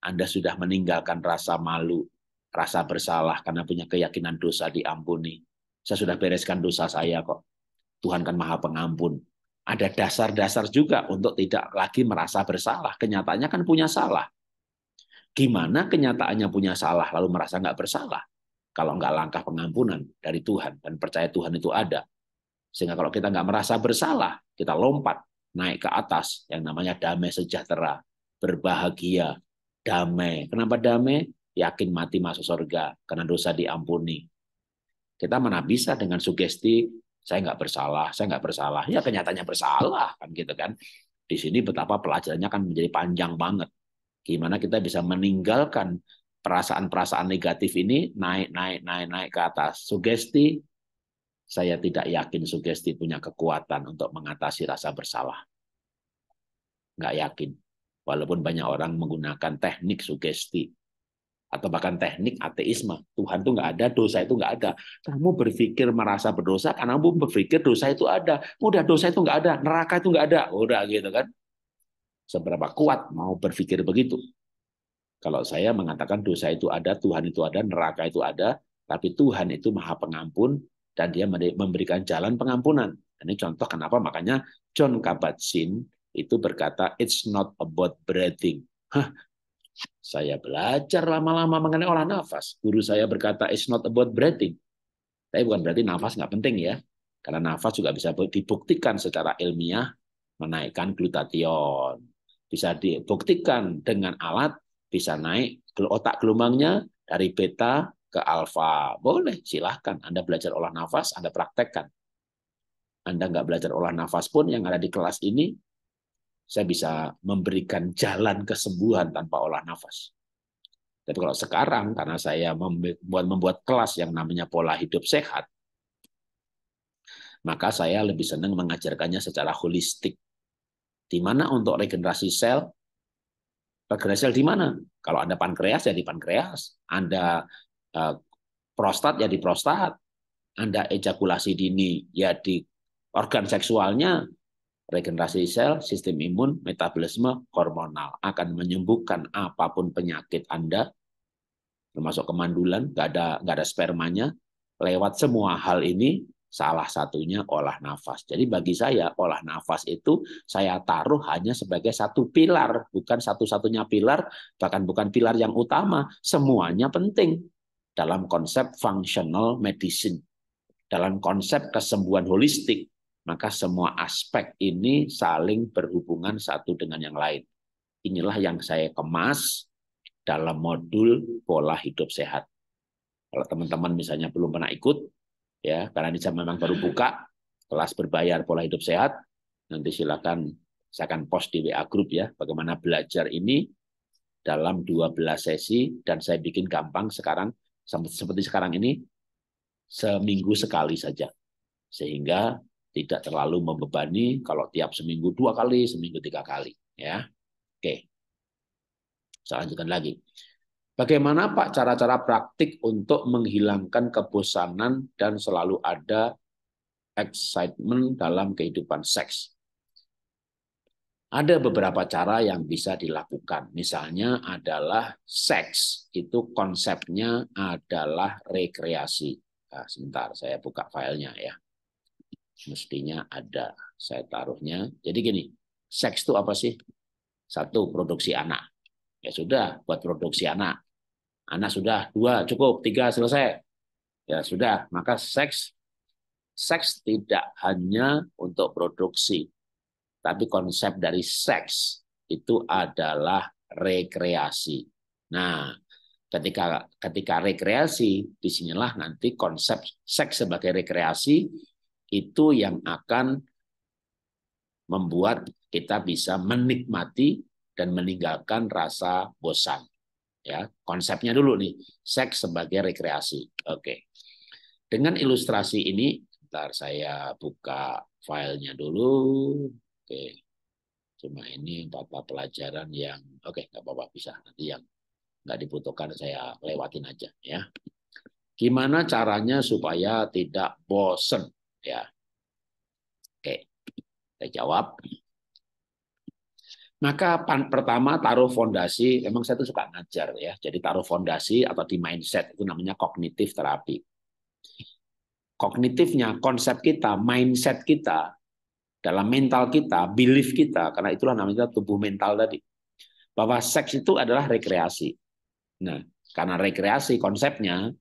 Speaker 1: Anda sudah meninggalkan rasa malu, rasa bersalah karena punya keyakinan dosa diampuni. Saya sudah bereskan dosa saya kok. Tuhan kan maha pengampun ada dasar-dasar juga untuk tidak lagi merasa bersalah. Kenyataannya kan punya salah. Gimana kenyataannya punya salah lalu merasa nggak bersalah? Kalau nggak langkah pengampunan dari Tuhan dan percaya Tuhan itu ada. Sehingga kalau kita nggak merasa bersalah, kita lompat naik ke atas yang namanya damai sejahtera, berbahagia, damai. Kenapa damai? Yakin mati masuk surga karena dosa diampuni. Kita mana bisa dengan sugesti saya nggak bersalah, saya nggak bersalah. Ya kenyataannya bersalah kan gitu kan. Di sini betapa pelajarannya kan menjadi panjang banget. Gimana kita bisa meninggalkan perasaan-perasaan negatif ini naik naik naik naik ke atas. Sugesti saya tidak yakin sugesti punya kekuatan untuk mengatasi rasa bersalah. Nggak yakin. Walaupun banyak orang menggunakan teknik sugesti atau bahkan teknik ateisme. Tuhan itu nggak ada, dosa itu nggak ada. Kamu berpikir merasa berdosa karena kamu berpikir dosa itu ada. Udah dosa itu nggak ada, neraka itu nggak ada. Udah gitu kan. Seberapa kuat mau berpikir begitu? Kalau saya mengatakan dosa itu ada, Tuhan itu ada, neraka itu ada, tapi Tuhan itu maha pengampun dan dia memberikan jalan pengampunan. Ini contoh kenapa makanya John Kabat-Zinn itu berkata, it's not about breathing. Hah, saya belajar lama-lama mengenai olah nafas. Guru saya berkata, it's not about breathing. Tapi bukan berarti nafas nggak penting ya. Karena nafas juga bisa dibuktikan secara ilmiah menaikkan glutation. Bisa dibuktikan dengan alat, bisa naik otak gelombangnya dari beta ke alfa. Boleh, silahkan. Anda belajar olah nafas, Anda praktekkan. Anda nggak belajar olah nafas pun yang ada di kelas ini, saya bisa memberikan jalan kesembuhan tanpa olah nafas. Tapi kalau sekarang karena saya membuat membuat kelas yang namanya pola hidup sehat, maka saya lebih senang mengajarkannya secara holistik. Di mana untuk regenerasi sel, regenerasi sel di mana? Kalau Anda pankreas ya di pankreas, Anda eh, prostat ya di prostat, Anda ejakulasi dini ya di organ seksualnya, regenerasi sel, sistem imun, metabolisme hormonal akan menyembuhkan apapun penyakit Anda, termasuk kemandulan, nggak ada nggak ada spermanya. Lewat semua hal ini, salah satunya olah nafas. Jadi bagi saya olah nafas itu saya taruh hanya sebagai satu pilar, bukan satu-satunya pilar, bahkan bukan pilar yang utama. Semuanya penting dalam konsep functional medicine, dalam konsep kesembuhan holistik, maka semua aspek ini saling berhubungan satu dengan yang lain. Inilah yang saya kemas dalam modul pola hidup sehat. Kalau teman-teman misalnya belum pernah ikut, ya karena ini saya memang baru buka kelas berbayar pola hidup sehat, nanti silakan saya akan post di WA Group ya, bagaimana belajar ini dalam 12 sesi dan saya bikin gampang sekarang seperti sekarang ini seminggu sekali saja. Sehingga tidak terlalu membebani kalau tiap seminggu dua kali, seminggu tiga kali. Ya, oke. Saya lanjutkan lagi. Bagaimana Pak cara-cara praktik untuk menghilangkan kebosanan dan selalu ada excitement dalam kehidupan seks? Ada beberapa cara yang bisa dilakukan. Misalnya adalah seks. Itu konsepnya adalah rekreasi. Nah, sebentar, saya buka filenya ya mestinya ada. Saya taruhnya. Jadi gini, seks itu apa sih? Satu, produksi anak. Ya sudah, buat produksi anak. Anak sudah, dua, cukup, tiga, selesai. Ya sudah, maka seks seks tidak hanya untuk produksi. Tapi konsep dari seks itu adalah rekreasi. Nah, ketika ketika rekreasi, disinilah nanti konsep seks sebagai rekreasi itu yang akan membuat kita bisa menikmati dan meninggalkan rasa bosan. Ya, konsepnya dulu nih, seks sebagai rekreasi. Oke. Dengan ilustrasi ini, ntar saya buka filenya dulu. Oke. Cuma ini papa pelajaran yang oke, nggak apa-apa bisa nanti yang nggak dibutuhkan saya lewatin aja ya. Gimana caranya supaya tidak bosen? ya. Oke, saya jawab. Maka pertama taruh fondasi, emang saya tuh suka ngajar ya. Jadi taruh fondasi atau di mindset itu namanya kognitif terapi. Kognitifnya konsep kita, mindset kita, dalam mental kita, belief kita, karena itulah namanya tubuh mental tadi. Bahwa seks itu adalah rekreasi. Nah, karena rekreasi konsepnya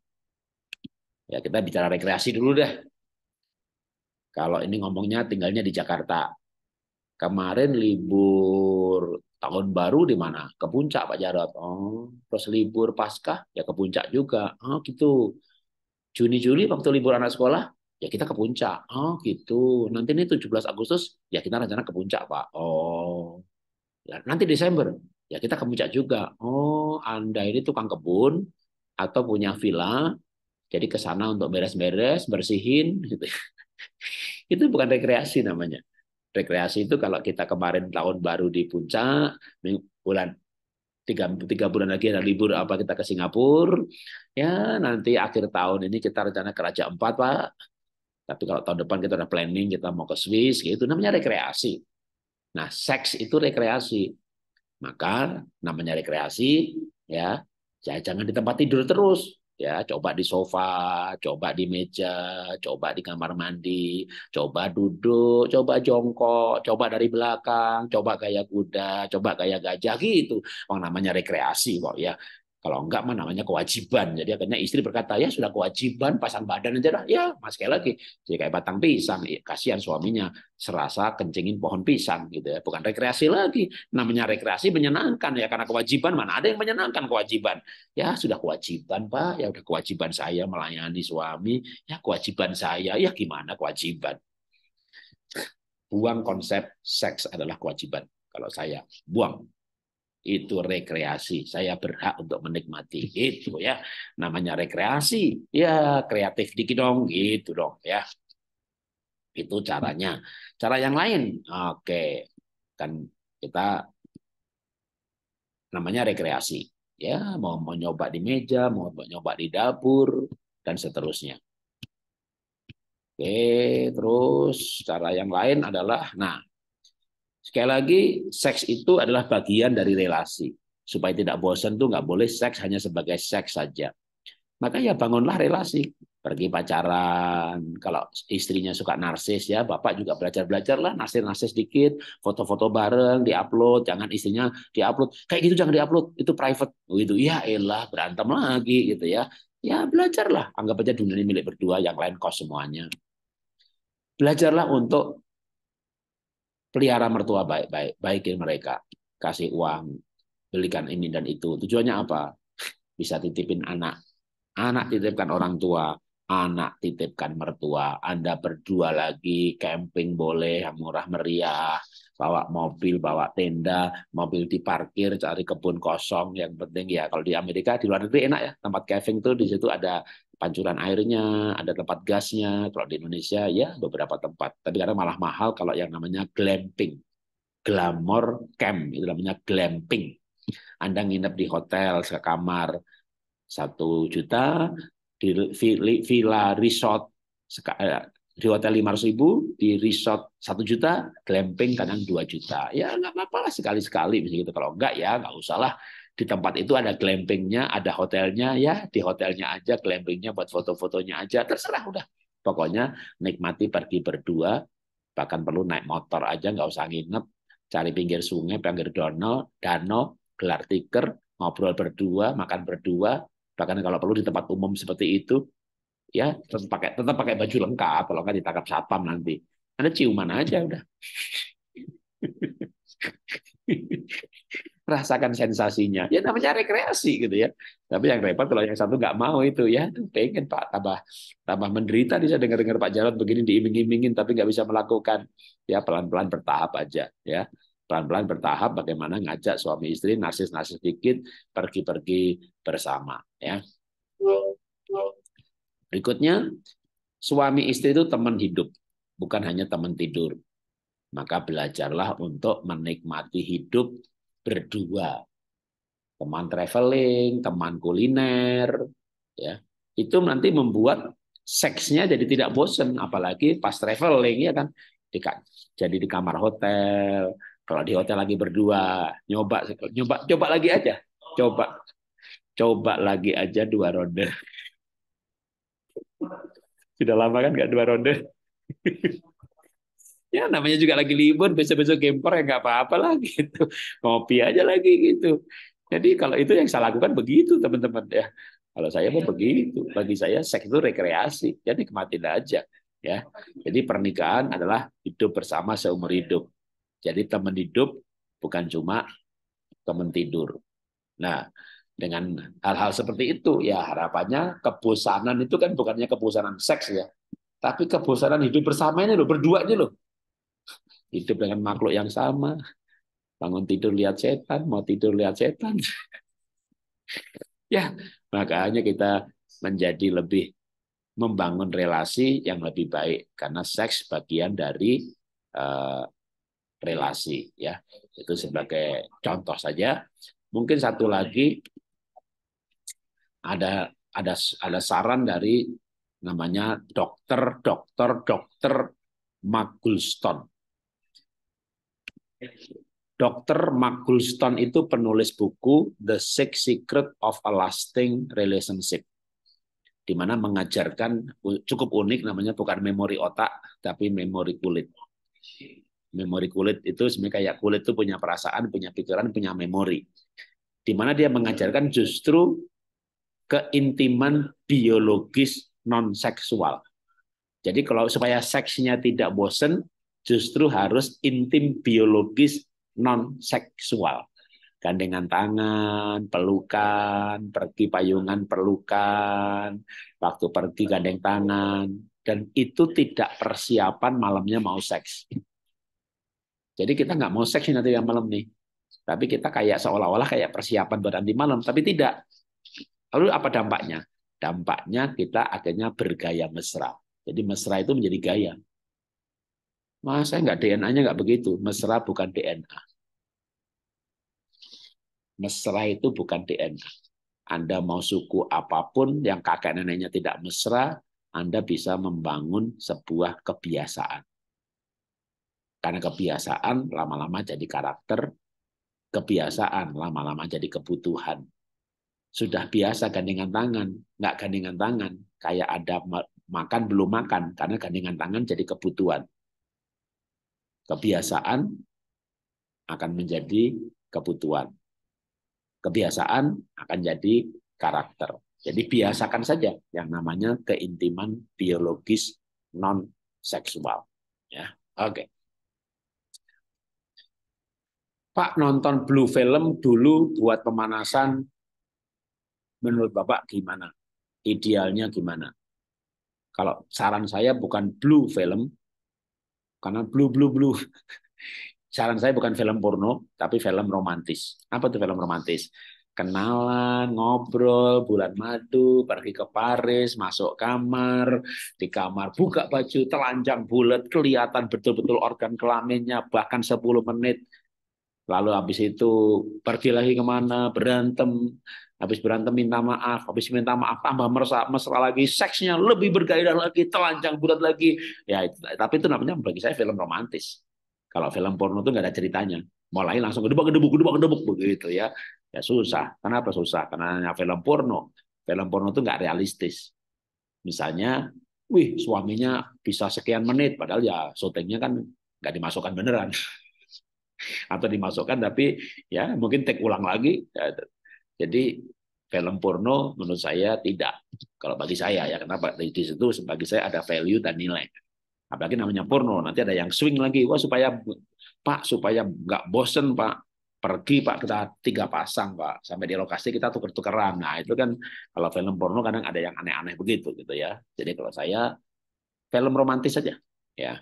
Speaker 1: ya kita bicara rekreasi dulu deh. Kalau ini ngomongnya tinggalnya di Jakarta. Kemarin libur tahun baru di mana? Ke puncak Pak Jarot. Oh, terus libur Paskah ya ke puncak juga. Oh, gitu. Juni Juli waktu libur anak sekolah ya kita ke puncak. Oh, gitu. Nanti ini 17 Agustus ya kita rencana ke puncak, Pak. Oh. Ya, nanti Desember ya kita ke puncak juga. Oh, Anda ini tukang kebun atau punya villa jadi ke sana untuk beres-beres, bersihin gitu itu bukan rekreasi namanya. Rekreasi itu kalau kita kemarin tahun baru di puncak, bulan tiga, tiga bulan lagi ada libur apa kita ke Singapura, ya nanti akhir tahun ini kita rencana ke Raja Empat Pak. Tapi kalau tahun depan kita ada planning kita mau ke Swiss, gitu namanya rekreasi. Nah, seks itu rekreasi. Maka namanya rekreasi, ya, ya jangan di tempat tidur terus ya coba di sofa coba di meja coba di kamar mandi coba duduk coba jongkok coba dari belakang coba kayak kuda coba kayak gajah gitu oh namanya rekreasi kok ya kalau enggak mah namanya kewajiban. Jadi akhirnya istri berkata, ya sudah kewajiban, pasang badan aja dah. Ya, mas kayak lagi. Jadi kayak batang pisang. Ya, kasihan suaminya serasa kencingin pohon pisang gitu ya. Bukan rekreasi lagi. Namanya rekreasi menyenangkan ya. Karena kewajiban, mana ada yang menyenangkan kewajiban. Ya sudah kewajiban Pak. Ya udah kewajiban saya melayani suami. Ya kewajiban saya. Ya gimana kewajiban. Buang konsep seks adalah kewajiban. Kalau saya buang itu rekreasi. Saya berhak untuk menikmati itu ya. Namanya rekreasi. Ya kreatif dikit dong gitu dong ya. Itu caranya. Cara yang lain, oke. Kan kita namanya rekreasi. Ya, mau mau nyoba di meja, mau nyoba di dapur dan seterusnya. Oke, terus cara yang lain adalah nah Sekali lagi, seks itu adalah bagian dari relasi. Supaya tidak bosan tuh nggak boleh seks hanya sebagai seks saja. Maka ya bangunlah relasi. Pergi pacaran, kalau istrinya suka narsis ya, bapak juga belajar-belajarlah narsis-narsis dikit, foto-foto bareng, diupload, jangan istrinya diupload. Kayak gitu jangan diupload, itu private. Oh, itu ya elah, berantem lagi gitu ya. Ya belajarlah, anggap aja dunia ini milik berdua, yang lain kos semuanya. Belajarlah untuk pelihara mertua baik-baik, baikin mereka, kasih uang, belikan ini dan itu. Tujuannya apa? Bisa titipin anak, anak titipkan orang tua, anak titipkan mertua. Anda berdua lagi camping boleh, murah meriah, bawa mobil, bawa tenda, mobil diparkir, cari kebun kosong. Yang penting ya kalau di Amerika di luar negeri enak ya, tempat camping tuh di situ ada pancuran airnya, ada tempat gasnya. Kalau di Indonesia ya beberapa tempat. Tapi karena malah mahal kalau yang namanya glamping. glamour camp, itu namanya glamping. Anda nginep di hotel, sekamar, satu juta, di villa resort, eh, di hotel lima ratus ribu, di resort satu juta, glamping kadang dua juta. Ya nggak apa-apa lah sekali-sekali. Gitu. Kalau enggak ya nggak usah lah di tempat itu ada glampingnya, ada hotelnya, ya di hotelnya aja, glampingnya buat foto-fotonya aja, terserah udah. Pokoknya nikmati pergi berdua, bahkan perlu naik motor aja, nggak usah nginep, cari pinggir sungai, pinggir danau, danau, gelar tiker, ngobrol berdua, makan berdua, bahkan kalau perlu di tempat umum seperti itu, ya tetap pakai tetap pakai baju lengkap, kalau nggak ditangkap satpam nanti. Anda ciuman aja udah. rasakan sensasinya. Ya namanya rekreasi gitu ya. Tapi yang repot kalau yang satu nggak mau itu ya, pengen Pak tambah tambah menderita bisa dengar-dengar Pak Jarot begini diiming-imingin tapi nggak bisa melakukan. Ya pelan-pelan bertahap aja ya. Pelan-pelan bertahap bagaimana ngajak suami istri narsis-narsis dikit pergi-pergi bersama ya. Berikutnya suami istri itu teman hidup, bukan hanya teman tidur. Maka belajarlah untuk menikmati hidup berdua. Teman traveling, teman kuliner, ya. Itu nanti membuat seksnya jadi tidak bosen, apalagi pas traveling ya kan. jadi di kamar hotel, kalau di hotel lagi berdua, nyoba nyoba coba lagi aja. Coba coba lagi aja dua ronde. Sudah lama kan nggak dua ronde? ya namanya juga lagi libur besok-besok gamer ya nggak apa-apa lah gitu ngopi aja lagi gitu jadi kalau itu yang saya lakukan begitu teman-teman ya kalau saya mau iya. begitu bagi saya seks itu rekreasi jadi ya, kematian aja ya jadi pernikahan adalah hidup bersama seumur hidup jadi teman hidup bukan cuma teman tidur nah dengan hal-hal seperti itu ya harapannya kebosanan itu kan bukannya kebosanan seks ya tapi kebosanan hidup bersama ini loh berdua aja loh hidup dengan makhluk yang sama, bangun tidur lihat setan, mau tidur lihat setan. ya, makanya kita menjadi lebih membangun relasi yang lebih baik karena seks bagian dari uh, relasi ya. Itu sebagai contoh saja. Mungkin satu lagi ada ada ada saran dari namanya dokter dokter dokter Magulston Dr. Mark Gulston itu penulis buku The Six Secret of a Lasting Relationship di mana mengajarkan cukup unik namanya bukan memori otak tapi memori kulit. Memori kulit itu sebenarnya kayak kulit itu punya perasaan, punya pikiran, punya memori. Di mana dia mengajarkan justru keintiman biologis non seksual. Jadi kalau supaya seksnya tidak bosen, justru harus intim biologis non seksual gandengan tangan, pelukan, pergi payungan pelukan, waktu pergi gandeng tangan, dan itu tidak persiapan malamnya mau seks. Jadi kita nggak mau seks nanti yang malam nih, tapi kita kayak seolah-olah kayak persiapan buat nanti malam, tapi tidak. Lalu apa dampaknya? Dampaknya kita akhirnya bergaya mesra. Jadi mesra itu menjadi gaya saya nggak DNA-nya nggak begitu? Mesra bukan DNA. Mesra itu bukan DNA. Anda mau suku apapun yang kakek neneknya tidak mesra, Anda bisa membangun sebuah kebiasaan. Karena kebiasaan lama-lama jadi karakter, kebiasaan lama-lama jadi kebutuhan. Sudah biasa gandengan tangan, nggak gandengan tangan, kayak ada makan belum makan, karena gandengan tangan jadi kebutuhan Kebiasaan akan menjadi kebutuhan. Kebiasaan akan jadi karakter. Jadi biasakan saja yang namanya keintiman biologis non seksual. Ya, oke. Okay. Pak nonton Blue Film dulu buat pemanasan menurut Bapak gimana? Idealnya gimana? Kalau saran saya bukan Blue Film, karena blue blue blue. Saran saya bukan film porno, tapi film romantis. Apa tuh film romantis? kenalan, ngobrol, bulan madu, pergi ke Paris, masuk kamar, di kamar buka baju, telanjang bulat, kelihatan betul-betul organ kelaminnya, bahkan 10 menit. Lalu habis itu pergi lagi kemana, berantem, Habis berantem minta maaf, habis minta maaf tambah mesra, mesra lagi, seksnya lebih bergairah lagi, telanjang bulat lagi. Ya, tapi itu namanya bagi saya film romantis. Kalau film porno itu nggak ada ceritanya. Mulai langsung gedebuk gedebuk gedebuk gedebuk begitu ya. Ya susah. Kenapa susah? Karena film porno. Film porno itu nggak realistis. Misalnya, wih suaminya bisa sekian menit, padahal ya syutingnya kan nggak dimasukkan beneran. Atau dimasukkan tapi ya mungkin take ulang lagi. Ya. Jadi film porno menurut saya tidak. Kalau bagi saya ya kenapa? Di situ sebagai saya ada value dan nilai. Apalagi namanya porno, nanti ada yang swing lagi. Wah supaya Pak supaya nggak bosen Pak pergi Pak kita tiga pasang Pak sampai di lokasi kita tuker-tukeran. Nah itu kan kalau film porno kadang ada yang aneh-aneh begitu gitu ya. Jadi kalau saya film romantis saja ya.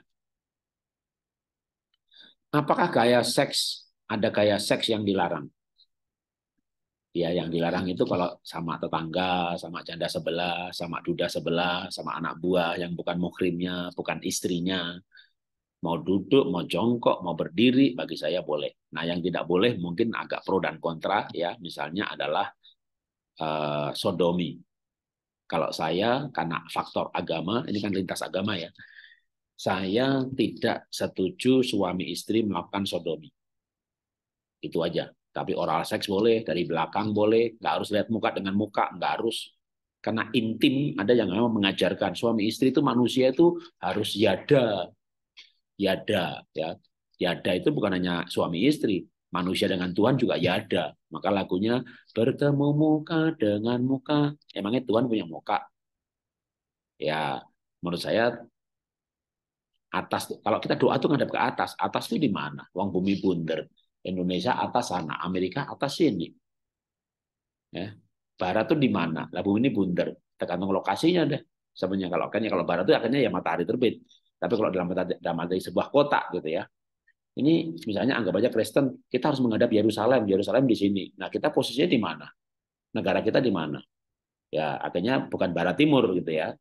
Speaker 1: Apakah gaya seks ada gaya seks yang dilarang? ya yang dilarang itu kalau sama tetangga, sama janda sebelah, sama duda sebelah, sama anak buah yang bukan mukrimnya, bukan istrinya. Mau duduk, mau jongkok, mau berdiri, bagi saya boleh. Nah, yang tidak boleh mungkin agak pro dan kontra ya, misalnya adalah uh, sodomi. Kalau saya karena faktor agama, ini kan lintas agama ya. Saya tidak setuju suami istri melakukan sodomi. Itu aja tapi oral seks boleh, dari belakang boleh, nggak harus lihat muka dengan muka, nggak harus. Karena intim ada yang memang mengajarkan suami istri itu manusia itu harus yada, yada ya. Yada itu bukan hanya suami istri, manusia dengan Tuhan juga yada. Maka lagunya bertemu muka dengan muka. Emangnya Tuhan punya muka? Ya, menurut saya atas kalau kita doa tuh ngadap ke atas atas tuh di mana wong bumi bundar. Indonesia atas sana, Amerika atas sini. Ya. Barat tuh di mana? Lah bumi ini bundar, tergantung lokasinya deh. Sebenarnya kalau kan kalau barat tuh akhirnya ya matahari terbit. Tapi kalau dalam dalam dari sebuah kota gitu ya. Ini misalnya anggap aja Kristen, kita harus menghadap Yerusalem, Yerusalem di sini. Nah, kita posisinya di mana? Negara kita di mana? Ya, akhirnya bukan barat timur gitu ya.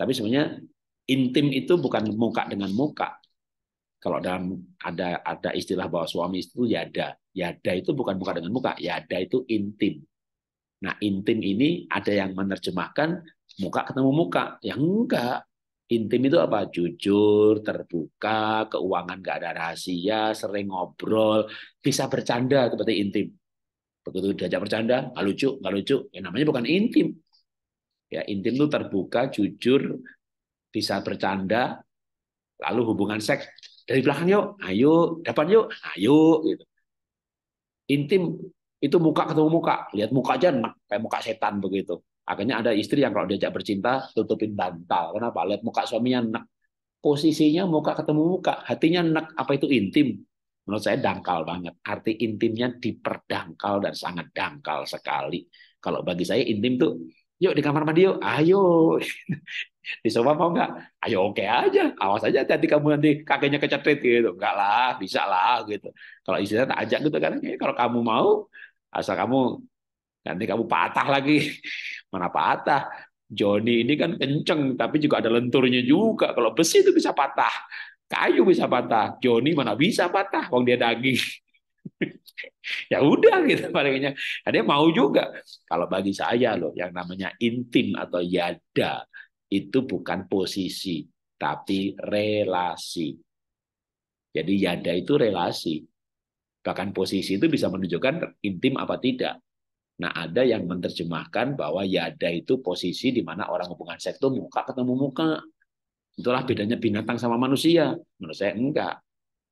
Speaker 1: Tapi sebenarnya intim itu bukan muka dengan muka, kalau dalam ada ada istilah bahwa suami itu yada. Ya yada itu bukan muka dengan muka, yada ya itu intim. Nah, intim ini ada yang menerjemahkan muka ketemu muka. yang enggak. Intim itu apa? Jujur, terbuka, keuangan nggak ada rahasia, sering ngobrol, bisa bercanda seperti intim. Begitu diajak bercanda, nggak lucu, nggak lucu. Ya namanya bukan intim. Ya intim itu terbuka, jujur, bisa bercanda, lalu hubungan seks dari belakang yuk, ayo, depan yuk, ayo gitu. Intim itu muka ketemu muka, lihat muka aja enak, kayak muka setan begitu. Akhirnya ada istri yang kalau diajak bercinta tutupin bantal. Kenapa? Lihat muka suaminya enak. Posisinya muka ketemu muka, hatinya enak. Apa itu intim? Menurut saya dangkal banget. Arti intimnya diperdangkal dan sangat dangkal sekali. Kalau bagi saya intim tuh yuk di kamar mandi yuk, ayo. di sofa mau nggak? Ayo oke okay aja, awas aja nanti kamu nanti kakinya kecetrit gitu. Enggak lah, bisa lah gitu. Kalau istrinya tak ajak gitu kan, kalau kamu mau, asal kamu nanti kamu patah lagi. Mana patah? Joni ini kan kenceng, tapi juga ada lenturnya juga. Kalau besi itu bisa patah, kayu bisa patah, Joni mana bisa patah, wong dia daging. ya udah gitu palingnya. Ada nah, mau juga. Kalau bagi saya loh, yang namanya intim atau yada itu bukan posisi, tapi relasi. Jadi yada itu relasi. Bahkan posisi itu bisa menunjukkan intim apa tidak. Nah, ada yang menerjemahkan bahwa yada itu posisi di mana orang hubungan seks itu muka ketemu muka. Itulah bedanya binatang sama manusia. Menurut saya enggak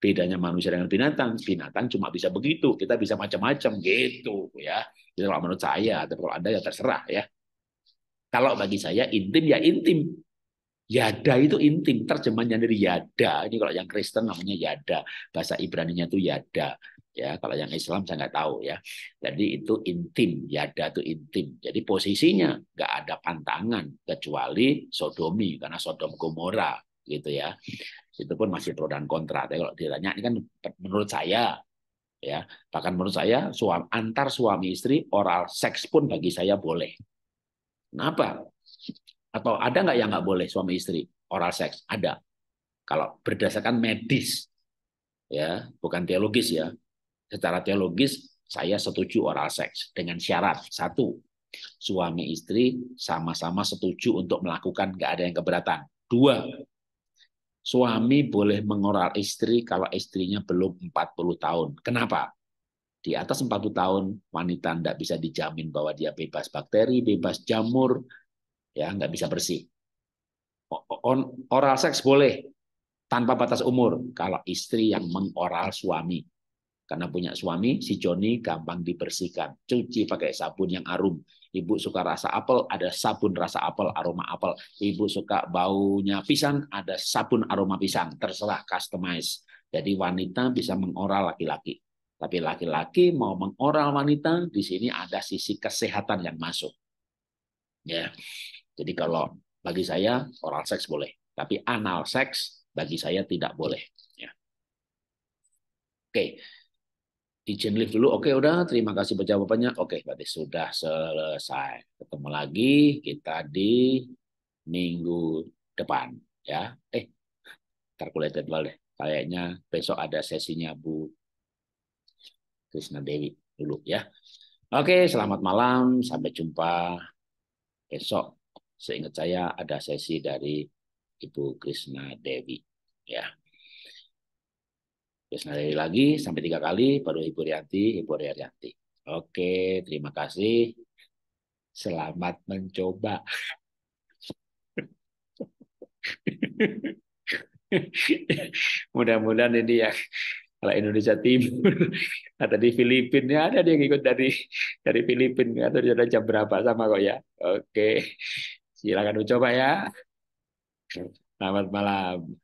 Speaker 1: bedanya manusia dengan binatang binatang cuma bisa begitu kita bisa macam-macam gitu ya jadi kalau menurut saya tapi kalau anda ya terserah ya kalau bagi saya intim ya intim yada itu intim Terjemahnya dari yada ini kalau yang Kristen namanya yada bahasa Ibrani-nya itu yada ya kalau yang Islam saya nggak tahu ya jadi itu intim yada itu intim jadi posisinya nggak ada pantangan kecuali sodomi karena sodom gomora gitu ya itu pun masih pro dan kontra. Tapi kalau ditanya ini kan menurut saya ya bahkan menurut saya suami, antar suami istri oral seks pun bagi saya boleh. Kenapa? Atau ada nggak yang nggak boleh suami istri oral seks? Ada. Kalau berdasarkan medis, ya bukan teologis ya. Secara teologis saya setuju oral seks dengan syarat satu suami istri sama-sama setuju untuk melakukan nggak ada yang keberatan. Dua, Suami boleh mengoral istri kalau istrinya belum 40 tahun. Kenapa? Di atas 40 tahun, wanita tidak bisa dijamin bahwa dia bebas bakteri, bebas jamur, ya nggak bisa bersih. Oral seks boleh tanpa batas umur kalau istri yang mengoral suami. Karena punya suami, si Joni gampang dibersihkan. Cuci pakai sabun yang arum. Ibu suka rasa apel, ada sabun rasa apel, aroma apel. Ibu suka baunya pisang, ada sabun aroma pisang. Terserah, customize. Jadi wanita bisa mengoral laki-laki. Tapi laki-laki mau mengoral wanita, di sini ada sisi kesehatan yang masuk. Ya. Jadi kalau bagi saya oral seks boleh, tapi anal seks bagi saya tidak boleh. Ya. Oke izin lift dulu. Oke, udah. Terima kasih buat jawabannya. Oke, berarti sudah selesai. Ketemu lagi kita di minggu depan, ya. Eh, calculated deh. Kayaknya besok ada sesinya Bu Krishna Dewi dulu ya. Oke, selamat malam. Sampai jumpa besok. Seingat saya ada sesi dari Ibu Krishna Dewi ya. Terus sekali lagi sampai tiga kali baru Ibu Rianti, Ibu Rianti. Oke, terima kasih. Selamat mencoba. Mudah-mudahan ini ya kalau Indonesia Timur atau di Filipina ya, ada yang ikut dari dari Filipina atau dari jam berapa sama kok ya. Oke, silakan dicoba ya. Selamat malam.